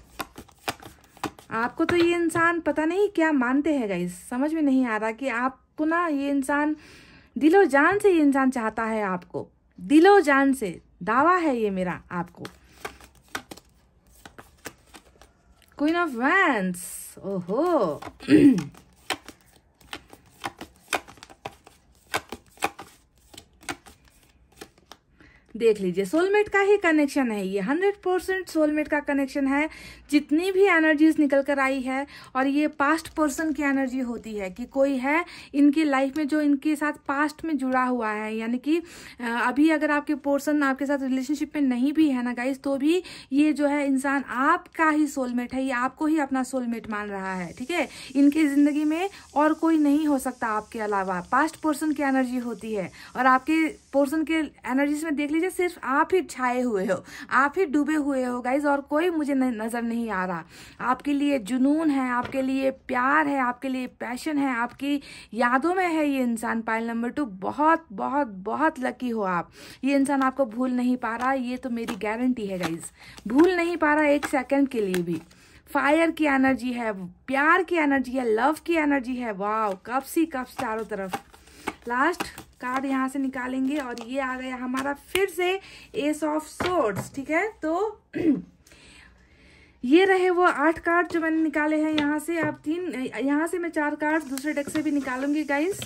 आपको तो ये इंसान पता नहीं क्या मानते हैं गई समझ में नहीं आ रहा कि आपको ना ये इंसान दिलो जान से ये इंसान चाहता है आपको दिलो जान से दावा है ये मेरा आपको क्वीन ऑफ वैंस ho. देख लीजिए सोलमेट का ही कनेक्शन है ये हंड्रेड परसेंट सोलमेट का कनेक्शन है जितनी भी एनर्जीज निकल कर आई है और ये पास्ट पर्सन की एनर्जी होती है कि कोई है इनकी लाइफ में जो इनके साथ पास्ट में जुड़ा हुआ है यानी कि अभी अगर आपके पर्सन आपके साथ रिलेशनशिप में नहीं भी है ना गाइस तो भी ये जो है इंसान आपका ही सोलमेट है ये आपको ही अपना सोलमेट मान रहा है ठीक है इनके ज़िंदगी में और कोई नहीं हो सकता आपके अलावा पास्ट पर्सन की एनर्जी होती है और आपके पोर्सन के एनर्जीज में देख लीजिए सिर्फ आप ही छाए हुए हो आप ही डूबे हुए हो गाइज और कोई मुझे नज़र नहीं नहीं आ रहा आपके लिए जुनून है आपके लिए प्यार है आपके लिए पैशन है आपकी यादों में है ये इंसान पायल नंबर टू बहुत बहुत बहुत लकी हो आप ये इंसान आपको भूल नहीं पा रहा ये तो मेरी गारंटी है गाइज भूल नहीं पा रहा एक सेकेंड के लिए भी फायर की एनर्जी है प्यार की एनर्जी है लव की एनर्जी है वाव कप्स ही कप्स चारों तरफ लास्ट कार्ड यहाँ से निकालेंगे और ये आ गया हमारा फिर से एस ऑफ सोर्ड्स ठीक है तो ये रहे वो आठ कार्ड जो मैंने निकाले हैं यहाँ से आप तीन यहाँ से मैं चार कार्ड दूसरे डेक से भी निकालूंगी गाइस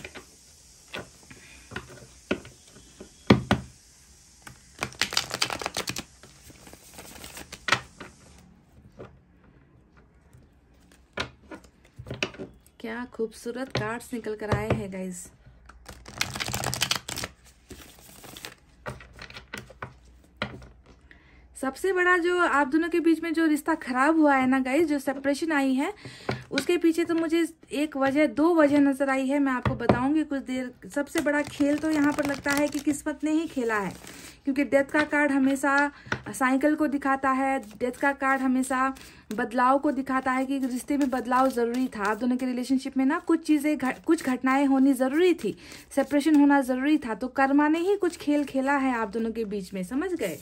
क्या खूबसूरत कार्ड्स निकल कर आए हैं गाइस सबसे बड़ा जो आप दोनों के बीच में जो रिश्ता खराब हुआ है ना गाइज जो सेपरेशन आई है उसके पीछे तो मुझे एक वजह दो वजह नज़र आई है मैं आपको बताऊंगी कुछ देर सबसे बड़ा खेल तो यहाँ पर लगता है कि किस्मत ने ही खेला है क्योंकि डेथ का कार्ड हमेशा साइकिल को दिखाता है डेथ का कार्ड हमेशा बदलाव को दिखाता है कि रिश्ते में बदलाव ज़रूरी था आप दोनों के रिलेशनशिप में ना कुछ चीज़ें घट कुछ घटनाएं होनी ज़रूरी थी सेपरेशन होना ज़रूरी था तो कर्मा ने ही कुछ खेल खेला है आप दोनों के बीच में समझ गए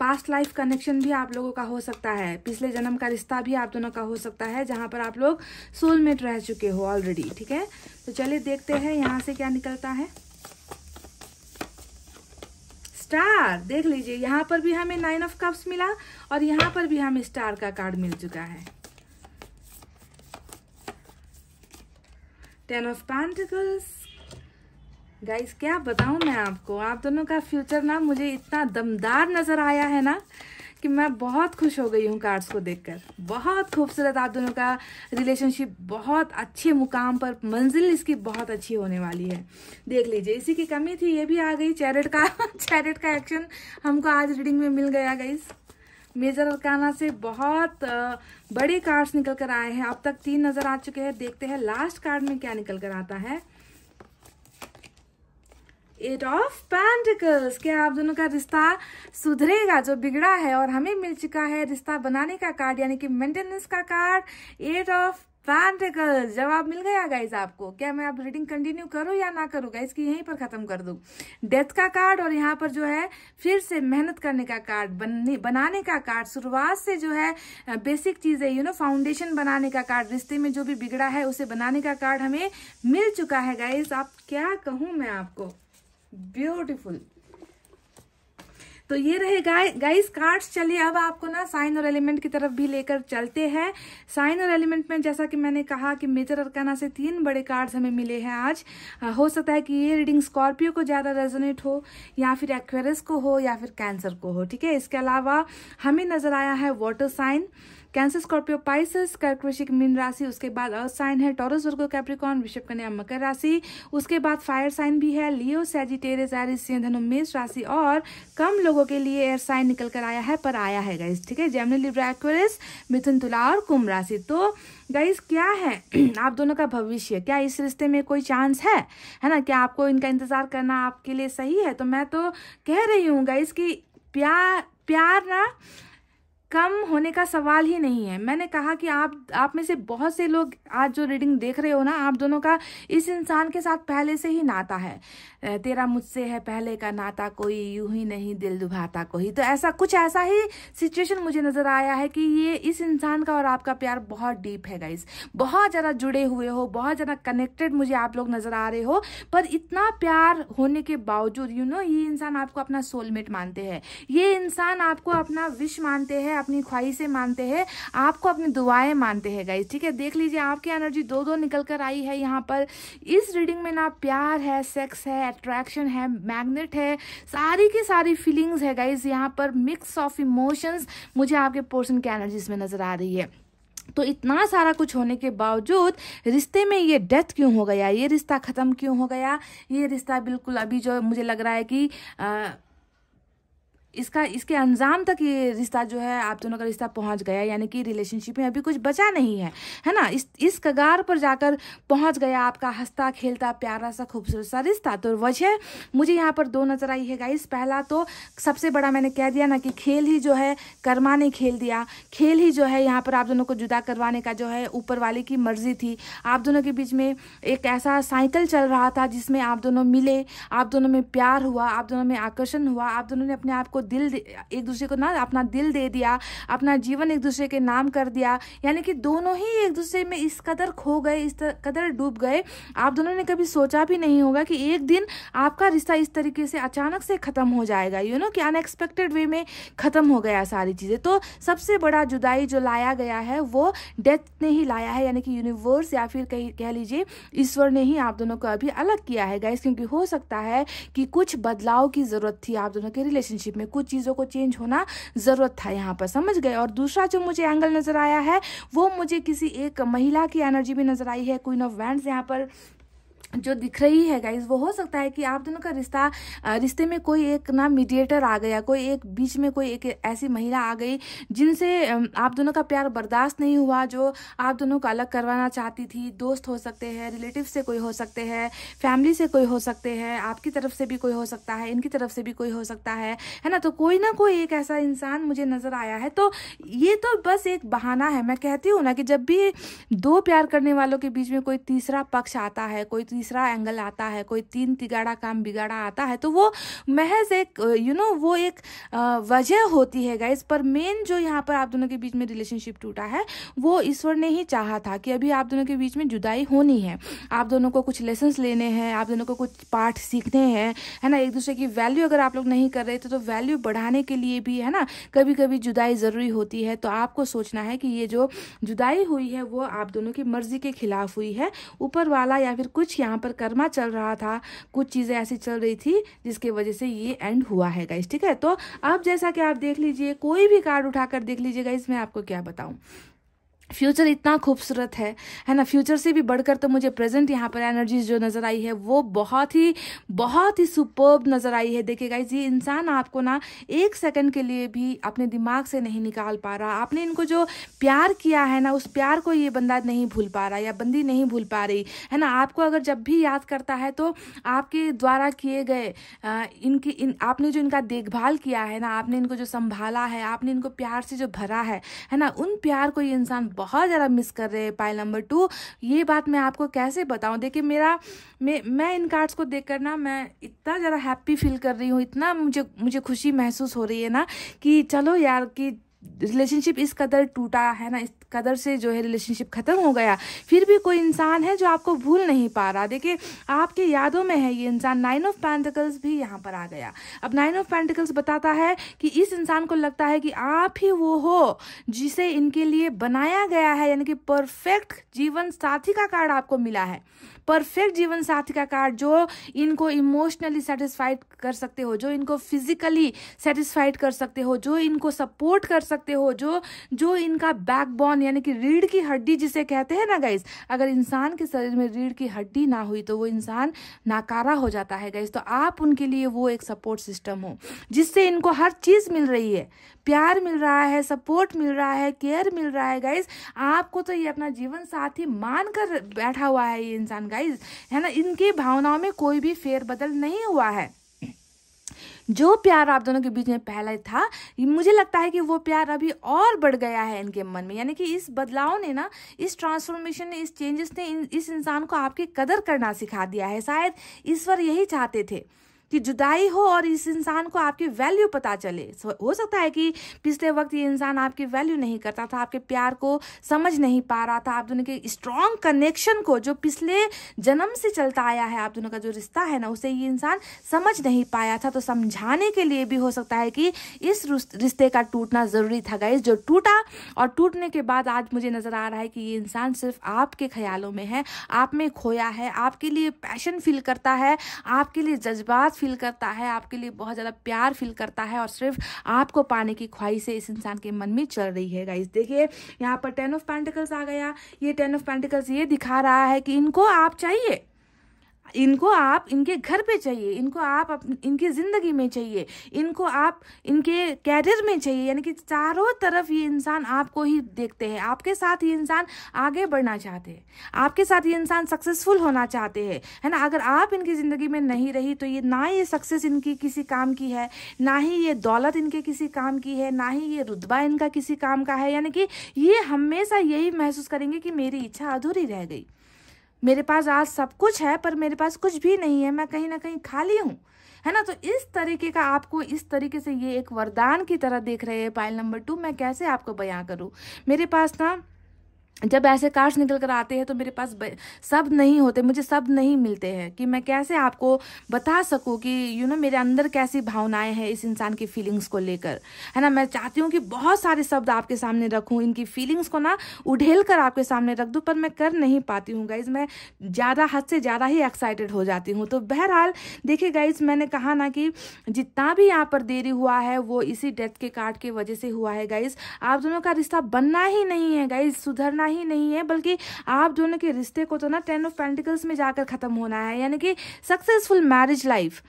पास्ट लाइफ कनेक्शन भी आप लोगों का हो सकता है पिछले जन्म का रिश्ता भी आप दोनों का हो सकता है जहाँ पर आप लोग सोलमेट रह चुके हो ऑलरेडी ठीक है तो चलिए देखते हैं यहाँ से क्या निकलता है स्टार देख लीजिए यहाँ पर भी हमें नाइन ऑफ कप्स मिला और यहाँ पर भी हमें स्टार का कार्ड मिल चुका है टेन ऑफ पैंटिकल्स गाइस क्या बताऊं मैं आपको आप दोनों का फ्यूचर ना मुझे इतना दमदार नज़र आया है ना कि मैं बहुत खुश हो गई हूँ कार्ड्स को देखकर बहुत खूबसूरत आप दोनों का रिलेशनशिप बहुत अच्छे मुकाम पर मंजिल इसकी बहुत अच्छी होने वाली है देख लीजिए इसी की कमी थी ये भी आ गई चैरिट का चैरिट का एक्शन हमको आज रीडिंग में मिल गया गाइस मेजर अलकाना से बहुत बड़े कार्ड्स निकल कर आए हैं अब तक तीन नज़र आ चुके हैं देखते हैं लास्ट कार्ड में क्या निकल कर आता है एट ऑफ पैंटिकल्स क्या आप दोनों का रिश्ता सुधरेगा जो बिगड़ा है और हमें मिल चुका है रिश्ता बनाने का कार्ड यानी कि मेंटेनेंस का कार्ड एट ऑफ पैंटिकल्स जवाब मिल गया गाइज आपको क्या मैं आप रीडिंग कंटिन्यू करूँ या ना करूँ गाइज की यहीं पर खत्म कर दू डेथ का कार्ड और यहाँ पर जो है फिर से मेहनत करने का कार्ड बनने बनाने का कार्ड शुरुआत से जो है बेसिक चीजें यू नो फाउंडेशन बनाने का कार्ड रिश्ते में जो भी बिगड़ा है उसे बनाने का कार्ड हमें मिल चुका है गाइज आप क्या कहूँ मैं आपको ब्यूटिफुल तो ये रहे गाइस कार्ड्स चलिए अब आपको ना साइन और एलिमेंट की तरफ भी लेकर चलते हैं साइन और एलिमेंट में जैसा कि मैंने कहा कि मेजर अरकाना से तीन बड़े कार्ड्स हमें मिले हैं आज हाँ, हो सकता है कि ये रीडिंग स्कॉर्पियो को ज़्यादा रेजोनेट हो या फिर एक्वेरस को हो या फिर कैंसर को हो ठीक है इसके अलावा हमें नजर आया है water sign Cancer Scorpio Pisces कर्क वृश्चिक मीन राशि उसके बाद अर्थ साइन है टॉरस वर्गो कैप्रिकॉन विषभ कन्या मकर राशि उसके बाद फायर साइन भी है लियो सैजिटेरियस धनु मेष राशि और कम लोगों के लिए एयर साइन निकल कर आया है पर आया है गाइस ठीक है जेमनी लिब्रा एक्वेरियस मिथुन तुला और कुंभ राशि तो गाइस क्या है आप दोनों का भविष्य क्या इस रिश्ते में कोई चांस है है ना क्या आपको इनका इंतजार करना आपके लिए सही है तो मैं तो कह रही हूँ गाइस की प्यार प्यार ना कम होने का सवाल ही नहीं है मैंने कहा कि आप आप में से बहुत से लोग आज जो रीडिंग देख रहे हो ना आप दोनों का इस इंसान के साथ पहले से ही नाता है तेरा मुझसे है पहले का नाता कोई यूं ही नहीं दिल दुभाता कोई तो ऐसा कुछ ऐसा ही सिचुएशन मुझे नज़र आया है कि ये इस इंसान का और आपका प्यार बहुत डीप है गाइज बहुत ज़्यादा जुड़े हुए हो बहुत ज़्यादा कनेक्टेड मुझे आप लोग नज़र आ रहे हो पर इतना प्यार होने के बावजूद यू नो ये इंसान आपको अपना सोलमेट मानते हैं ये इंसान आपको अपना विश मानते हैं अपनी ख्वाहिशें मानते हैं आपको अपनी दुआएं मानते हैं गाइज ठीक है देख लीजिए आपकी एनर्जी दो दो निकल कर आई है यहाँ पर इस रीडिंग में ना प्यार है सेक्स है अट्रैक्शन है मैग्नेट है सारी की सारी फीलिंग्स है गाइज यहाँ पर मिक्स ऑफ इमोशंस मुझे आपके पोर्सन की एनर्जीज में नजर आ रही है तो इतना सारा कुछ होने के बावजूद रिश्ते में ये डेथ क्यों हो गया ये रिश्ता ख़त्म क्यों हो गया ये रिश्ता बिल्कुल अभी जो मुझे लग रहा है कि आ, इसका इसके अंजाम तक ये रिश्ता जो है आप दोनों का रिश्ता पहुंच गया यानी कि रिलेशनशिप में अभी कुछ बचा नहीं है है ना इस इस कगार पर जाकर पहुंच गया आपका हंसता खेलता प्यारा सा खूबसूरत सा रिश्ता तो वजह मुझे यहाँ पर दो नज़र आई है गाइस पहला तो सबसे बड़ा मैंने कह दिया ना कि खेल ही जो है कर्मा ने खेल दिया खेल ही जो है यहाँ पर आप दोनों को जुदा करवाने का जो है ऊपर वाले की मर्जी थी आप दोनों के बीच में एक ऐसा साइकिल चल रहा था जिसमें आप दोनों मिले आप दोनों में प्यार हुआ आप दोनों में आकर्षण हुआ आप दोनों ने अपने आप को को दिल एक दूसरे को ना अपना दिल दे दिया अपना जीवन एक दूसरे के नाम कर दिया यानी कि दोनों ही एक दूसरे में इस कदर खो गए इस कदर डूब गए आप दोनों ने कभी सोचा भी नहीं होगा कि एक दिन आपका रिश्ता इस तरीके से अचानक से ख़त्म हो जाएगा यू you नो know, कि अनएक्सपेक्टेड वे में ख़त्म हो गया सारी चीज़ें तो सबसे बड़ा जुदाई जो लाया गया है वो डेथ ने ही लाया है यानी कि यूनिवर्स या फिर कहीं कह लीजिए ईश्वर ने ही आप दोनों को अभी अलग किया है गाइस क्योंकि हो सकता है कि कुछ बदलाव की ज़रूरत थी आप दोनों के रिलेशनशिप में कुछ चीज़ों को चेंज होना ज़रूरत था यहाँ पर समझ गए और दूसरा जो मुझे एंगल नज़र आया है वो मुझे किसी एक महिला की एनर्जी भी नज़र आई है क्वीन ऑफ वैंड्स यहाँ पर जो दिख रही है गाइज वो हो सकता है कि आप दोनों का रिश्ता रिश्ते में कोई एक ना मीडिएटर आ गया कोई एक बीच में कोई एक ऐसी महिला आ गई जिनसे आप दोनों का प्यार बर्दाश्त नहीं हुआ जो आप दोनों को अलग करवाना चाहती थी दोस्त हो सकते हैं रिलेटिव से कोई हो सकते हैं फैमिली से कोई हो सकते हैं आपकी तरफ से भी कोई हो सकता है इनकी तरफ से भी कोई हो सकता है है ना तो कोई ना कोई एक ऐसा इंसान मुझे नज़र आया है तो ये तो बस एक बहाना है मैं कहती हूँ ना कि जब भी दो प्यार करने वालों के बीच में कोई तीसरा पक्ष आता है कोई तीसरा एंगल आता है कोई तीन तिगाड़ा काम बिगाड़ा आता है तो वो महज एक यू नो वो एक वजह होती है गाइज पर मेन जो यहाँ पर आप दोनों के बीच में रिलेशनशिप टूटा है वो ईश्वर ने ही चाहा था कि अभी आप दोनों के बीच में जुदाई होनी है आप दोनों को कुछ लेसन लेने हैं आप दोनों को कुछ पाठ सीखने हैं है ना एक दूसरे की वैल्यू अगर आप लोग नहीं कर रहे थे तो वैल्यू बढ़ाने के लिए भी है ना कभी कभी जुदाई ज़रूरी होती है तो आपको सोचना है कि ये जो जुदाई हुई है वो आप दोनों की मर्जी के खिलाफ हुई है ऊपर वाला या फिर कुछ या यहाँ पर कर्मा चल रहा था कुछ चीज़ें ऐसी चल रही थी जिसके वजह से ये एंड हुआ है गाइस ठीक है तो अब जैसा कि आप देख लीजिए कोई भी कार्ड उठाकर देख लीजिएगा इसमें आपको क्या बताऊँ फ्यूचर इतना खूबसूरत है है ना फ्यूचर से भी बढ़कर तो मुझे प्रेजेंट यहाँ पर एनर्जीज जो नज़र आई है वो बहुत ही बहुत ही सुपर्ब नज़र आई है देखिए गाइज ये इंसान आपको ना एक सेकंड के लिए भी अपने दिमाग से नहीं निकाल पा रहा आपने इनको जो प्यार किया है ना उस प्यार को ये बंदा नहीं भूल पा रहा या बंदी नहीं भूल पा रही है ना आपको अगर जब भी याद करता है तो आपके द्वारा किए गए इनकी इन आपने जो इनका देखभाल किया है ना आपने इनको जो संभाला है आपने इनको प्यार से जो भरा है है ना उन प्यार को ये इंसान बहुत ज़्यादा मिस कर रहे हैं पाइल नंबर टू ये बात मैं आपको कैसे बताऊँ देखिए मेरा मैं मैं इन कार्ड्स को देख कर ना मैं इतना ज़्यादा हैप्पी फील कर रही हूँ इतना मुझे मुझे खुशी महसूस हो रही है ना कि चलो यार कि रिलेशनशिप इस कदर टूटा है ना इस कदर से जो है रिलेशनशिप ख़त्म हो गया फिर भी कोई इंसान है जो आपको भूल नहीं पा रहा देखिए आपके यादों में है ये इंसान नाइन ऑफ पैंटिकल्स भी यहाँ पर आ गया अब नाइन ऑफ पैंटिकल्स बताता है कि इस इंसान को लगता है कि आप ही वो हो जिसे इनके लिए बनाया गया है यानी कि परफेक्ट जीवन साथी का कार्ड आपको मिला है परफेक्ट जीवन साथी का कार्ड जो इनको इमोशनली सेटिस्फाइड कर सकते हो जो इनको फिजिकली सेटिस्फाइड कर सकते हो जो इनको सपोर्ट कर सकते हो जो जो इनका बैकबोन यानी कि रीढ़ की हड्डी जिसे कहते हैं ना गाइस अगर इंसान के शरीर में रीढ़ की हड्डी ना हुई तो वो इंसान नाकारा हो जाता है गाइस तो आप उनके लिए वो एक सपोर्ट सिस्टम हो जिससे इनको हर चीज़ मिल रही है प्यार मिल रहा है सपोर्ट मिल रहा है केयर मिल रहा है गाइस आपको तो ये अपना जीवन साथी मान कर बैठा हुआ है ये इंसान गाइस गाइज है ना इनकी भावनाओं में कोई भी फेरबदल नहीं हुआ है जो प्यार आप दोनों के बीच में पहले था मुझे लगता है कि वो प्यार अभी और बढ़ गया है इनके मन में यानी कि इस बदलाव ने ना इस ट्रांसफॉर्मेशन ने इस चेंजेस ने इस इंसान को आपकी कदर करना सिखा दिया है शायद ईश्वर यही चाहते थे कि जुदाई हो और इस इंसान को आपकी वैल्यू पता चले हो सकता है कि पिछले वक्त ये इंसान आपकी वैल्यू नहीं करता था आपके प्यार को समझ नहीं पा रहा था आप दोनों के स्ट्रांग कनेक्शन को जो पिछले जन्म से चलता आया है आप दोनों का जो रिश्ता है ना उसे ये इंसान समझ नहीं पाया था तो समझाने के लिए भी हो सकता है कि इस रिश्ते का टूटना ज़रूरी था गाइज जो टूटा और टूटने के बाद आज मुझे नज़र आ रहा है कि ये इंसान सिर्फ आपके ख्यालों में है आप में खोया है आपके लिए पैशन फील करता है आपके लिए जज्बात फील करता है आपके लिए बहुत ज़्यादा प्यार फील करता है और सिर्फ आपको पाने की ख्वाहिश इस इंसान के मन में चल रही है गाइज देखिए यहाँ पर टेन ऑफ पेंटिकल्स आ गया ये टेन ऑफ पेंटिकल्स ये दिखा रहा है कि इनको आप चाहिए इनको आप इनके घर पे चाहिए इनको आप अप, इनकी ज़िंदगी में चाहिए इनको आप इनके कैरियर में चाहिए यानी कि चारों तरफ ये इंसान आपको ही देखते हैं आपके साथ ये इंसान आगे बढ़ना चाहते हैं आपके साथ ये इंसान सक्सेसफुल होना चाहते हैं है ना अगर आप इनकी ज़िंदगी में नहीं रही तो ये ना ये सक्सेस इनकी किसी काम की है ना ही ये दौलत इनके किसी काम की है ना ही ये रुतबा इनका किसी काम का है यानी कि ये हमेशा यही महसूस करेंगे कि मेरी इच्छा अधूरी रह गई मेरे पास आज सब कुछ है पर मेरे पास कुछ भी नहीं है मैं कहीं ना कहीं खाली हूँ है ना तो इस तरीके का आपको इस तरीके से ये एक वरदान की तरह देख रहे हैं पाइल नंबर टू मैं कैसे आपको बयां करूँ मेरे पास ना जब ऐसे कार्ड्स निकल कर आते हैं तो मेरे पास शब्द नहीं होते मुझे शब्द नहीं मिलते हैं कि मैं कैसे आपको बता सकूं कि यू नो मेरे अंदर कैसी भावनाएं हैं इस इंसान की फीलिंग्स को लेकर है ना मैं चाहती हूँ कि बहुत सारे शब्द आपके सामने रखूँ इनकी फीलिंग्स को ना उढ़ेल कर आपके सामने रख दूँ पर मैं कर नहीं पाती हूँ गाइज मैं ज़्यादा हद से ज़्यादा ही एक्साइटेड हो जाती हूँ तो बहरहाल देखिए गाइज मैंने कहा ना कि जितना भी यहाँ पर देरी हुआ है वो इसी डेथ के कार्ड की वजह से हुआ है गाइज आप दोनों का रिश्ता बनना ही नहीं है गाइज सुधरना ही नहीं है बल्कि आप दोनों के रिश्ते को तो ना टेन ऑफ पेंटिकल्स में जाकर ख़त्म होना है यानी कि successful marriage life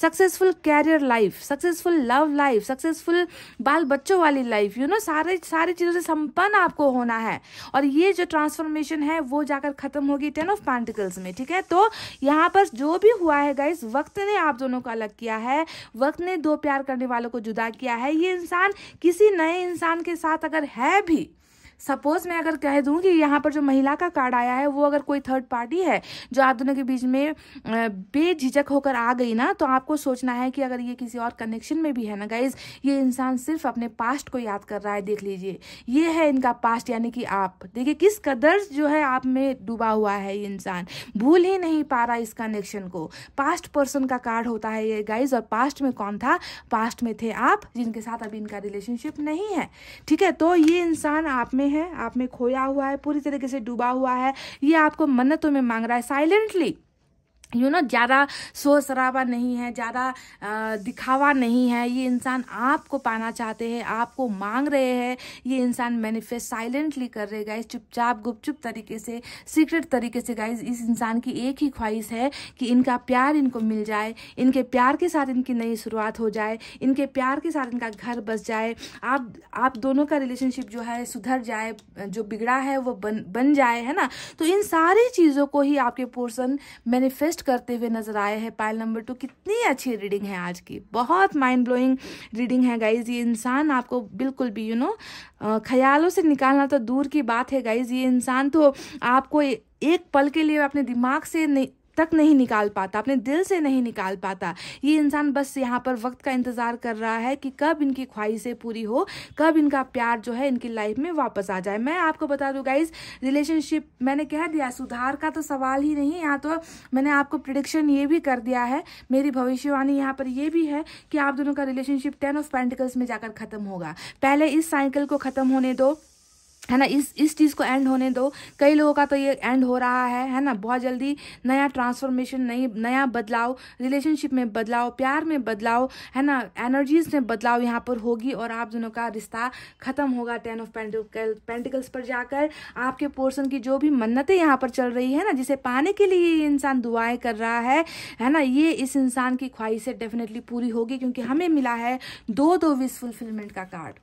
successful career life successful love life successful बाल बच्चों वाली लाइफ यू नो सारे सारी चीज़ों से संपन्न आपको होना है और ये जो ट्रांसफॉर्मेशन है वो जाकर खत्म होगी टेन ऑफ पार्टिकल्स में ठीक है तो यहाँ पर जो भी हुआ है गाइस वक्त ने आप दोनों को अलग किया है वक्त ने दो प्यार करने वालों को जुदा किया है ये इंसान किसी नए इंसान के साथ अगर है भी सपोज मैं अगर कह दूं कि यहाँ पर जो महिला का कार्ड आया है वो अगर कोई थर्ड पार्टी है जो आप दोनों के बीच में बेझिझक होकर आ गई ना तो आपको सोचना है कि अगर ये किसी और कनेक्शन में भी है ना गाइज ये इंसान सिर्फ अपने पास्ट को याद कर रहा है देख लीजिए ये है इनका पास्ट यानी कि आप देखिए किस कदर जो है आप में डूबा हुआ है ये इंसान भूल ही नहीं पा रहा इस कनेक्शन को पास्ट पर्सन का कार्ड होता है ये गाइज और पास्ट में कौन था पास्ट में थे आप जिनके साथ अभी इनका रिलेशनशिप नहीं है ठीक है तो ये इंसान आप में में है आप में खोया हुआ है पूरी तरीके से डूबा हुआ है ये आपको मन्नतों में मांग रहा है साइलेंटली यू नो ज़्यादा शोर शराबा नहीं है ज़्यादा दिखावा नहीं है ये इंसान आपको पाना चाहते हैं आपको मांग रहे हैं ये इंसान मैनिफेस्ट साइलेंटली कर रहे गाइज चुपचाप गुपचुप तरीके से सीक्रेट तरीके से गाइज इस इंसान की एक ही ख्वाहिश है कि इनका प्यार इनको मिल जाए इनके प्यार के साथ इनकी नई शुरुआत हो जाए इनके प्यार के साथ इनका घर बस जाए आप आप दोनों का रिलेशनशिप जो है सुधर जाए जो बिगड़ा है वो बन बन जाए है ना तो इन सारी चीज़ों को ही आपके पोर्सन मैनिफेस्ट टेस्ट करते हुए नजर आए हैं पायल नंबर टू कितनी अच्छी रीडिंग है आज की बहुत माइंड ब्लोइंग रीडिंग है गाइज ये इंसान आपको बिल्कुल भी यू you नो know, ख्यालों से निकालना तो दूर की बात है गाइज ये इंसान तो आपको एक पल के लिए अपने दिमाग से नहीं तक नहीं निकाल पाता अपने दिल से नहीं निकाल पाता ये इंसान बस यहाँ पर वक्त का इंतज़ार कर रहा है कि कब इनकी ख्वाहिशें पूरी हो कब इनका प्यार जो है इनकी लाइफ में वापस आ जाए मैं आपको बता दूँ गाइज रिलेशनशिप मैंने कह दिया सुधार का तो सवाल ही नहीं यहाँ तो मैंने आपको प्रिडिक्शन ये भी कर दिया है मेरी भविष्यवाणी यहाँ पर यह भी है कि आप दोनों का रिलेशनशिप टेन ऑफ पेंटिकल्स में जाकर खत्म होगा पहले इस साइकिल को खत्म होने दो है ना इस इस चीज़ को एंड होने दो कई लोगों का तो ये एंड हो रहा है है ना बहुत जल्दी नया ट्रांसफॉर्मेशन नई नया बदलाव रिलेशनशिप में बदलाव प्यार में बदलाव है ना एनर्जीज में बदलाव यहाँ पर होगी और आप दोनों का रिश्ता खत्म होगा टेन ऑफ पेंटिकल पेंटिकल्स पर जाकर आपके पोर्सन की जो भी मन्नतें यहाँ पर चल रही है ना जिसे पाने के लिए ये इंसान दुआएं कर रहा है है ना ये इस इंसान की ख्वाहिशें डेफिनेटली पूरी होगी क्योंकि हमें मिला है दो दो विश फुलफिलमेंट का कार्ड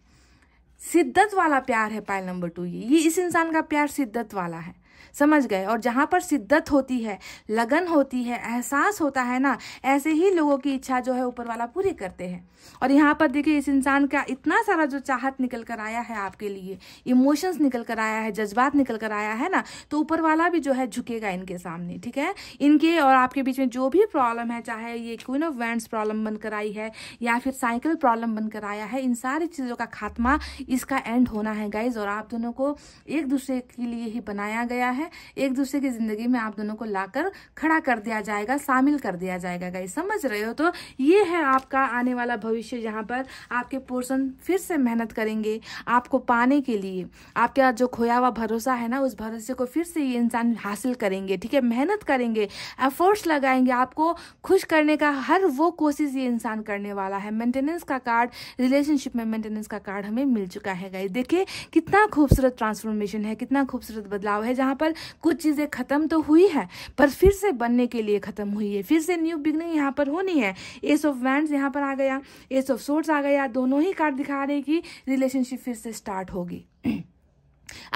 शिद्दत वाला प्यार है पायल नंबर टू ये ये इस इंसान का प्यार शिद्दत वाला है समझ गए और जहाँ पर शिद्दत होती है लगन होती है एहसास होता है ना ऐसे ही लोगों की इच्छा जो है ऊपर वाला पूरी करते हैं और यहाँ पर देखिए इस इंसान का इतना सारा जो चाहत निकल कर आया है आपके लिए इमोशंस निकल कर आया है जज्बात निकल कर आया है ना तो ऊपर वाला भी जो है झुकेगा इनके सामने ठीक है इनके और आपके बीच में जो भी प्रॉब्लम है चाहे ये क्वीन ऑफ वैंड प्रॉब्लम बनकर आई है या फिर साइकिल प्रॉब्लम बनकर आया है इन सारी चीज़ों का खात्मा इसका एंड होना है गाइज और आप दोनों को एक दूसरे के लिए ही बनाया गया है है एक दूसरे की जिंदगी में आप दोनों को लाकर खड़ा कर दिया जाएगा शामिल कर दिया जाएगा गाइस समझ रहे हो तो ये है आपका आने वाला भविष्य जहाँ पर आपके पोर्सन फिर से मेहनत करेंगे आपको पाने के लिए आपका जो खोया हुआ भरोसा है ना उस भरोसे को फिर से ये इंसान हासिल करेंगे ठीक है मेहनत करेंगे एफर्ट्स लगाएंगे आपको खुश करने का हर वो कोशिश ये इंसान करने वाला है मेंटेनेंस का कार्ड रिलेशनशिप में मेंटेनेंस का कार्ड हमें मिल चुका है गाइस देखिए कितना खूबसूरत ट्रांसफॉर्मेशन है कितना खूबसूरत बदलाव है जहाँ पर कुछ चीज़ें ख़त्म तो हुई है पर फिर से बनने के लिए ख़त्म हुई है फिर से न्यू बिगनिंग यहाँ पर होनी है एस ऑफ वैंड यहाँ पर आ गया एस ऑफ सोर्ट्स आ गया दोनों ही कार्ड दिखा रहे कि रिलेशनशिप फिर से स्टार्ट होगी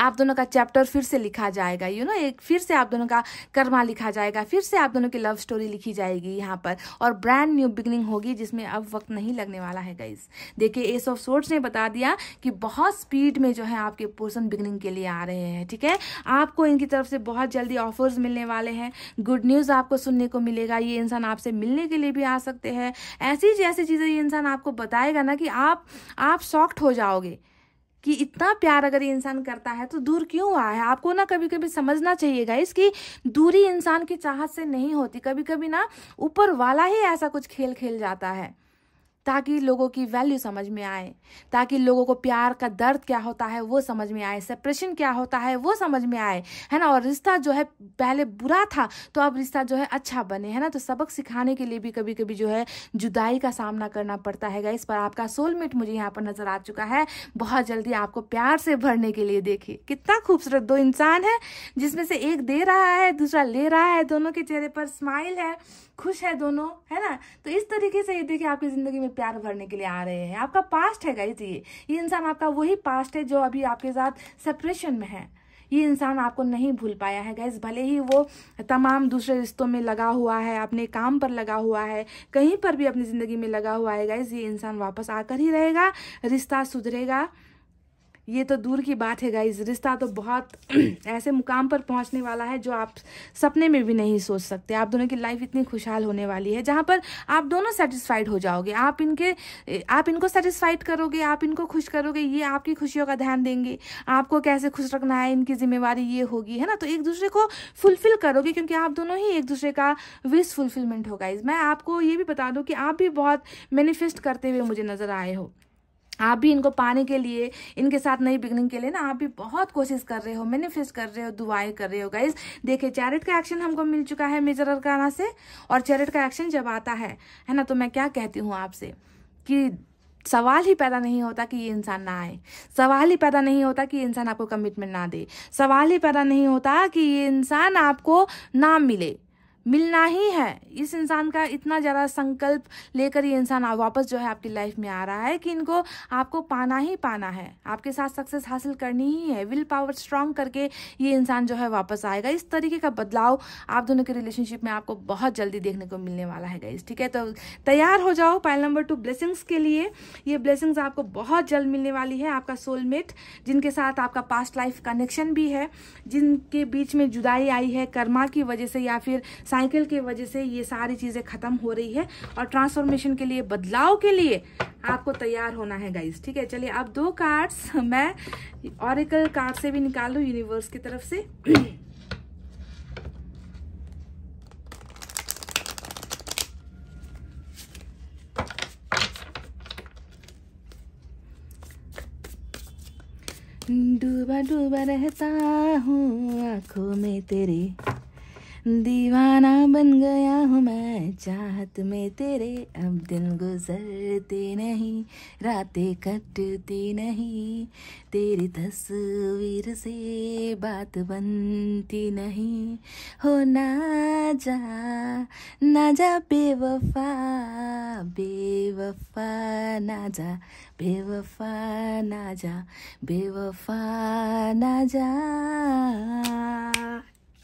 आप दोनों का चैप्टर फिर से लिखा जाएगा यू नो एक फिर से आप दोनों का कर्मा लिखा जाएगा फिर से आप दोनों की लव स्टोरी लिखी जाएगी यहाँ पर और ब्रांड न्यू बिगनिंग होगी जिसमें अब वक्त नहीं लगने वाला है गाइज देखिए एस ऑफ सोर्ट्स ने बता दिया कि बहुत स्पीड में जो है आपके पोर्सन बिगनिंग के लिए आ रहे हैं ठीक है आपको इनकी तरफ से बहुत जल्दी ऑफर्स मिलने वाले हैं गुड न्यूज़ आपको सुनने को मिलेगा ये इंसान आपसे मिलने के लिए भी आ सकते हैं ऐसी जैसी चीज़ें ये इंसान आपको बताएगा ना कि आप आप शॉक्ट हो जाओगे कि इतना प्यार अगर इंसान करता है तो दूर क्यों हुआ है आपको ना कभी कभी समझना चाहिए गाइस कि दूरी इंसान की चाहत से नहीं होती कभी कभी ना ऊपर वाला ही ऐसा कुछ खेल खेल जाता है ताकि लोगों की वैल्यू समझ में आए ताकि लोगों को प्यार का दर्द क्या होता है वो समझ में आए सेप्रेशन क्या होता है वो समझ में आए है ना और रिश्ता जो है पहले बुरा था तो अब रिश्ता जो है अच्छा बने है ना तो सबक सिखाने के लिए भी कभी कभी जो है जुदाई का सामना करना पड़ता है इस पर आपका सोलमेट मुझे यहाँ पर नजर आ चुका है बहुत जल्दी आपको प्यार से भरने के लिए देखिए कितना खूबसूरत दो इंसान है जिसमें से एक दे रहा है दूसरा ले रहा है दोनों के चेहरे पर स्माइल है खुश है दोनों है ना तो इस तरीके से ये देखिए आपकी जिंदगी में प्यार भरने के लिए आ रहे हैं आपका पास्ट है गाइज ये ये इंसान आपका वही पास्ट है जो अभी आपके साथ सेपरेशन में है ये इंसान आपको नहीं भूल पाया है गैस भले ही वो तमाम दूसरे रिश्तों में लगा हुआ है अपने काम पर लगा हुआ है कहीं पर भी अपनी ज़िंदगी में लगा हुआ है गैस ये इंसान वापस आकर ही रहेगा रिश्ता सुधरेगा ये तो दूर की बात है गाइज रिश्ता तो बहुत ऐसे मुकाम पर पहुंचने वाला है जो आप सपने में भी नहीं सोच सकते आप दोनों की लाइफ इतनी खुशहाल होने वाली है जहाँ पर आप दोनों सेटिस्फाइड हो जाओगे आप इनके आप इनको सेटिस्फाइड करोगे आप इनको खुश करोगे ये आपकी खुशियों का ध्यान देंगे आपको कैसे खुश रखना है इनकी जिम्मेवारी ये होगी है ना तो एक दूसरे को फुलफिल करोगे क्योंकि आप दोनों ही एक दूसरे का विश फुलफिलमेंट हो गाइज मैं आपको ये भी बता दूँ कि आप भी बहुत मैनिफेस्ट करते हुए मुझे नज़र आए हो आप भी इनको पाने के लिए इनके साथ नई बिगनिंग के लिए ना आप भी बहुत कोशिश कर रहे हो मैनिफेस्ट कर रहे हो दुआएं कर रहे हो गाइज देखिए चैरिट का एक्शन हमको मिल चुका है मेजर अरकाना से और चैरिट का एक्शन जब आता है है ना तो मैं क्या कहती हूँ आपसे कि सवाल ही पैदा नहीं होता कि ये इंसान ना आए सवाल ही पैदा नहीं होता कि ये इंसान आपको कमिटमेंट ना दे सवाल ही पैदा नहीं होता कि ये इंसान आपको ना मिले मिलना ही है इस इंसान का इतना ज़्यादा संकल्प लेकर ये इंसान वापस जो है आपकी लाइफ में आ रहा है कि इनको आपको पाना ही पाना है आपके साथ सक्सेस हासिल करनी ही है विल पावर स्ट्रांग करके ये इंसान जो है वापस आएगा इस तरीके का बदलाव आप दोनों के रिलेशनशिप में आपको बहुत जल्दी देखने को मिलने वाला है गाइज ठीक है तो तैयार हो जाओ पाइल नंबर टू ब्लेसिंग्स के लिए ये ब्लेसिंग्स आपको बहुत जल्द मिलने वाली है आपका सोलमेट जिनके साथ आपका पास्ट लाइफ कनेक्शन भी है जिनके बीच में जुदाई आई है कर्मा की वजह से या फिर साइकिल की वजह से ये सारी चीज़ें ख़त्म हो रही है और ट्रांसफॉर्मेशन के लिए बदलाव के लिए आपको तैयार होना है गाइस ठीक है चलिए अब दो कार्ड्स मैं ऑरिकल कार्ड से भी निकाल लू यूनिवर्स की तरफ से डूबा डूबा रहता हूँ आंखों में तेरे दीवाना बन गया हूँ मैं चाहत में तेरे अब दिन गुजरते नहीं रातें कटती नहीं तेरी तस्वीर से बात बनती नहीं हो ना जा ना जा बेवफा बेवफा ना जा बेवफा ना जा बेवफा ना जा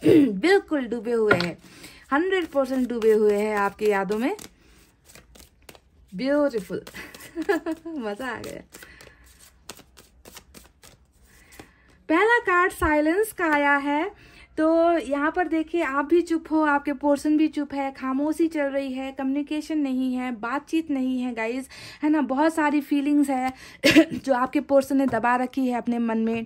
बिल्कुल डूबे हुए हैं हंड्रेड परसेंट डूबे हुए हैं आपके यादों में ब्यूटिफुल मजा आ गया पहला कार्ड साइलेंस का आया है तो यहाँ पर देखिए आप भी चुप हो आपके पोर्सन भी चुप है खामोशी चल रही है कम्युनिकेशन नहीं है बातचीत नहीं है गाइज है ना बहुत सारी फीलिंग्स है जो आपके पोर्सन ने दबा रखी है अपने मन में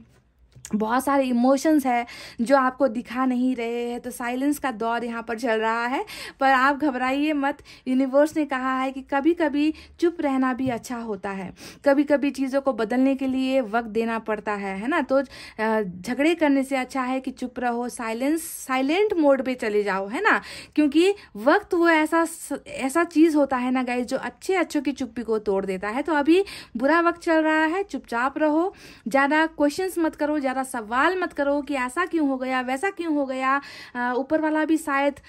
बहुत सारे इमोशंस है जो आपको दिखा नहीं रहे हैं तो साइलेंस का दौर यहाँ पर चल रहा है पर आप घबराइए मत यूनिवर्स ने कहा है कि कभी कभी चुप रहना भी अच्छा होता है कभी कभी चीज़ों को बदलने के लिए वक्त देना पड़ता है है ना तो झगड़े करने से अच्छा है कि चुप रहो साइलेंस साइलेंट मोड पे चले जाओ है ना क्योंकि वक्त वो ऐसा ऐसा चीज़ होता है ना गाय जो अच्छे अच्छों की चुप्पी को तोड़ देता है तो अभी बुरा वक्त चल रहा है चुपचाप रहो ज़्यादा क्वेश्चन मत करो ज़्यादा ज़्यादा सवाल मत करो कि ऐसा क्यों हो गया वैसा क्यों हो गया ऊपर वाला भी शायद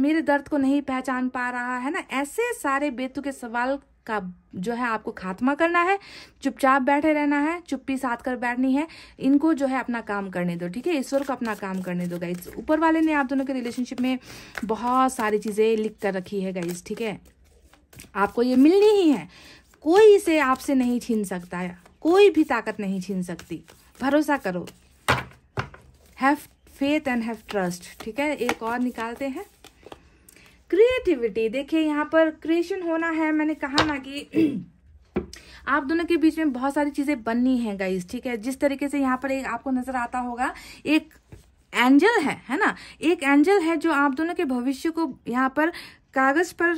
मेरे दर्द को नहीं पहचान पा रहा है ना ऐसे सारे बेतु के सवाल का जो है आपको खात्मा करना है चुपचाप बैठे रहना है चुप्पी साथ कर बैठनी है इनको जो है अपना काम करने दो ठीक है ईश्वर को अपना काम करने दो गाइज ऊपर वाले ने आप दोनों के रिलेशनशिप में बहुत सारी चीज़ें लिख कर रखी है गाइज ठीक है आपको ये मिलनी ही है कोई इसे आपसे नहीं छीन सकता है कोई भी ताकत नहीं छीन सकती भरोसा करो have faith and have trust ठीक है एक और निकालते हैं क्रिएटिविटी देखिए यहाँ पर क्रिएशन होना है मैंने कहा ना कि आप दोनों के बीच में बहुत सारी चीजें बननी है गाइस ठीक है जिस तरीके से यहाँ पर एक आपको नजर आता होगा एक एंजल है है ना एक एंजल है जो आप दोनों के भविष्य को यहाँ पर कागज पर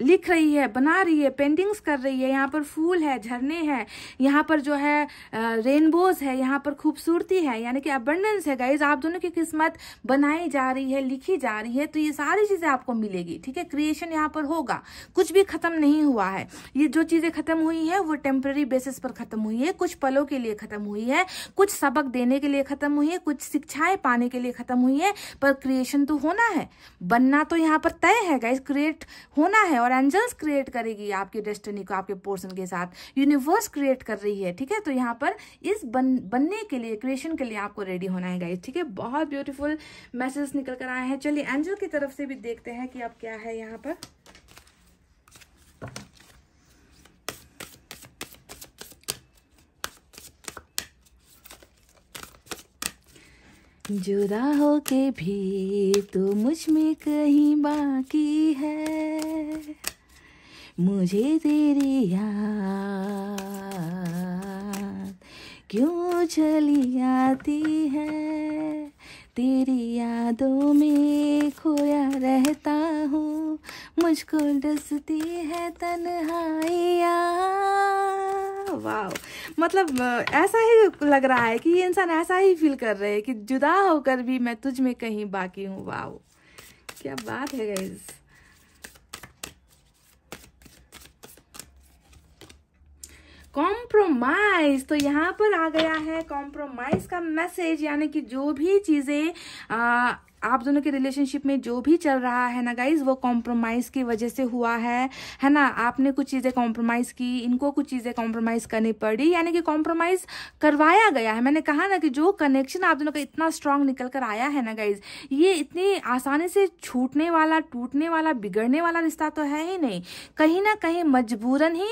लिख रही है बना रही है पेंटिंग्स कर रही है यहाँ पर फूल है झरने हैं यहाँ पर जो है रेनबोज है यहाँ पर खूबसूरती है यानी कि अबंडेंस है गाइज आप दोनों की किस्मत बनाई जा रही है लिखी जा रही है तो ये सारी चीज़ें आपको मिलेगी ठीक है क्रिएशन यहाँ पर होगा कुछ भी ख़त्म नहीं हुआ है ये जो चीज़ें ख़त्म हुई है वो टेम्प्रेरी बेसिस पर ख़त्म हुई है कुछ पलों के लिए ख़त्म हुई है कुछ सबक देने के लिए ख़त्म हुई है कुछ शिक्षाएं पाने के लिए ख़त्म हुई है पर क्रिएशन तो होना है बनना तो यहाँ पर तय है गाइज क्रिएट होना है और एंजल्स क्रिएट करेगी आपके डेस्टिनी को आपके पोर्सन के साथ यूनिवर्स क्रिएट कर रही है ठीक है तो यहाँ पर इस बन बनने के लिए क्रिएशन के लिए आपको रेडी होना है ठीक है बहुत ब्यूटीफुल मैसेज निकल कर आए हैं चलिए एंजल की तरफ से भी देखते हैं कि अब क्या है यहाँ पर जुदा हो के भी तू तो मुझ में कहीं बाकी है मुझे तेरी याद क्यों चली आती है तेरी यादों में खोया रहता हूँ मुझको डसती है तन्हाइयाँ वाह मतलब ऐसा ही लग रहा है कि ये इंसान ऐसा ही फील कर रहे हैं कि जुदा होकर भी मैं तुझ में कहीं बाकी हूँ वाह क्या बात है गाइज कॉम्प्रोमाइज तो यहाँ पर आ गया है कॉम्प्रोमाइज का मैसेज यानी कि जो भी चीज़ें आप दोनों के रिलेशनशिप में जो भी चल रहा है ना गाइज वो कॉम्प्रोमाइज की वजह से हुआ है है ना आपने कुछ चीज़ें कॉम्प्रोमाइज़ की इनको कुछ चीज़ें कॉम्प्रोमाइज़ करनी पड़ी यानी कि कॉम्प्रोमाइज़ करवाया गया है मैंने कहा ना कि जो कनेक्शन आप दोनों का इतना स्ट्रांग निकल कर आया है ना गाइज ये इतनी आसानी से छूटने वाला टूटने वाला बिगड़ने वाला रिश्ता तो है ही नहीं कहीं ना कहीं मजबूरन ही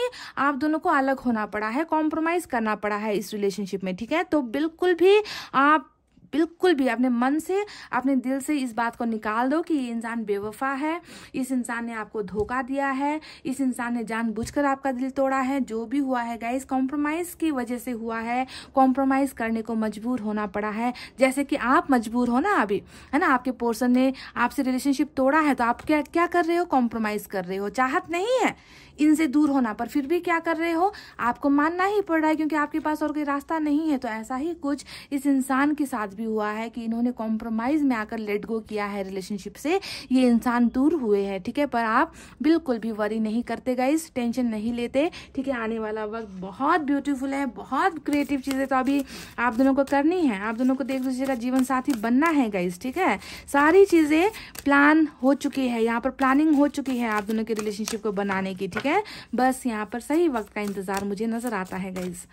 आप दोनों को अलग होना पड़ा है कॉम्प्रोमाइज़ करना पड़ा है इस रिलेशनशिप में ठीक है तो बिल्कुल भी आप बिल्कुल भी अपने मन से अपने दिल से इस बात को निकाल दो कि ये इंसान बेवफा है इस इंसान ने आपको धोखा दिया है इस इंसान ने जानबूझकर आपका दिल तोड़ा है जो भी हुआ है गाइस कॉम्प्रोमाइज की वजह से हुआ है कॉम्प्रोमाइज करने को मजबूर होना पड़ा है जैसे कि आप मजबूर हो ना अभी है ना आपके पोर्सन ने आपसे रिलेशनशिप तोड़ा है तो आप क्या क्या कर रहे हो कॉम्प्रोमाइज कर रहे हो चाहत नहीं है इनसे दूर होना पर फिर भी क्या कर रहे हो आपको मानना ही पड़ रहा है क्योंकि आपके पास और कोई रास्ता नहीं है तो ऐसा ही कुछ इस इंसान के साथ भी हुआ है कि इन्होंने कॉम्प्रोमाइज में आकर लेट गो किया है रिलेशनशिप से ये इंसान दूर हुए हैं ठीक है पर आप बिल्कुल भी वरी नहीं करते गए टेंशन नहीं लेते ठीक है आने वाला वक्त बहुत ब्यूटीफुल है बहुत क्रिएटिव चीज़ें तो अभी आप दोनों को करनी है आप दोनों को देख दूसरे का जीवन साथी बनना है गाइस ठीक है सारी चीज़ें प्लान हो चुकी है यहाँ पर प्लानिंग हो चुकी है आप दोनों के रिलेशनशिप को बनाने की ठीक है है बस यहाँ पर सही वक्त का इंतज़ार मुझे नज़र आता है गईज़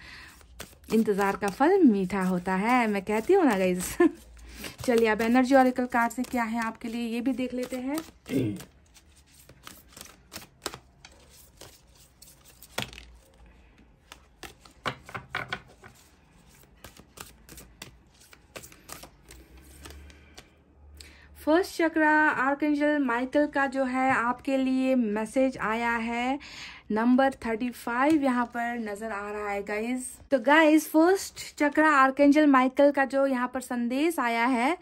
इंतज़ार का फल मीठा होता है मैं कहती हूँ ना गईज़ चलिए अब एनर्जी और कार्ड से क्या है आपके लिए ये भी देख लेते हैं फर्स्ट चक्रा एंजल माइकल का जो है आपके लिए मैसेज आया है नंबर थर्टी फाइव यहाँ पर नजर आ रहा है गाइज तो guys first chakra archangel Michael का जो यहाँ पर संदेश आया है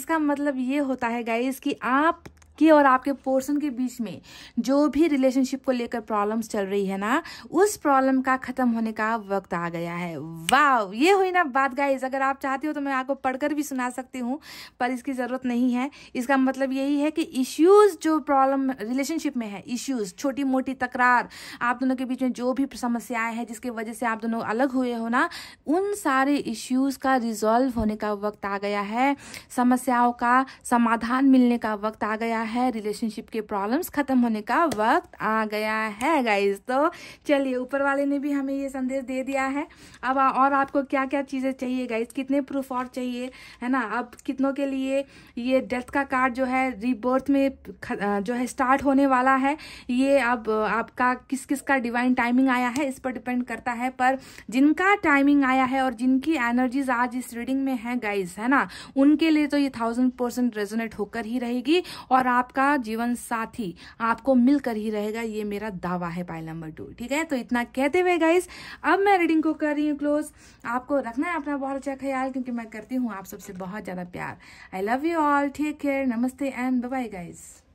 इसका मतलब ये होता है गाइज कि आप के और आपके पोर्सन के बीच में जो भी रिलेशनशिप को लेकर प्रॉब्लम्स चल रही है ना उस प्रॉब्लम का ख़त्म होने का वक्त आ गया है वाह ये हुई ना बात गाइज अगर आप चाहते हो तो मैं आपको पढ़कर भी सुना सकती हूँ पर इसकी ज़रूरत नहीं है इसका मतलब यही है कि इश्यूज़ जो प्रॉब्लम रिलेशनशिप में है इश्यूज़ छोटी मोटी तकरार आप दोनों के बीच में जो भी समस्याएं हैं जिसकी वजह से आप दोनों अलग हुए हो ना उन सारे इश्यूज़ का रिजॉल्व होने का वक्त आ गया है समस्याओं का समाधान मिलने का वक्त आ गया है रिलेशनशिप के प्रॉब्लम्स ख़त्म होने का वक्त आ गया है गाइज तो चलिए ऊपर वाले ने भी हमें ये संदेश दे दिया है अब और आपको क्या क्या चीज़ें चाहिए गाइज कितने प्रूफ और चाहिए है ना अब कितनों के लिए ये डेथ का कार्ड जो है रिबर्थ में जो है स्टार्ट होने वाला है ये अब आपका किस किस का डिवाइन टाइमिंग आया है इस पर डिपेंड करता है पर जिनका टाइमिंग आया है और जिनकी एनर्जीज आज इस रीडिंग में है गाइज है ना उनके लिए तो ये थाउजेंड परसेंट रेजोनेट होकर ही रहेगी और आप आपका जीवन साथी आपको मिलकर ही रहेगा ये मेरा दावा है पाइल नंबर टू ठीक है तो इतना कहते हुए गाइस अब मैं रीडिंग को कर रही हूँ क्लोज आपको रखना है अपना बहुत अच्छा ख्याल क्योंकि मैं करती हूँ आप सबसे बहुत ज़्यादा प्यार I love you all take care नमस्ते एंड बाय गाइज़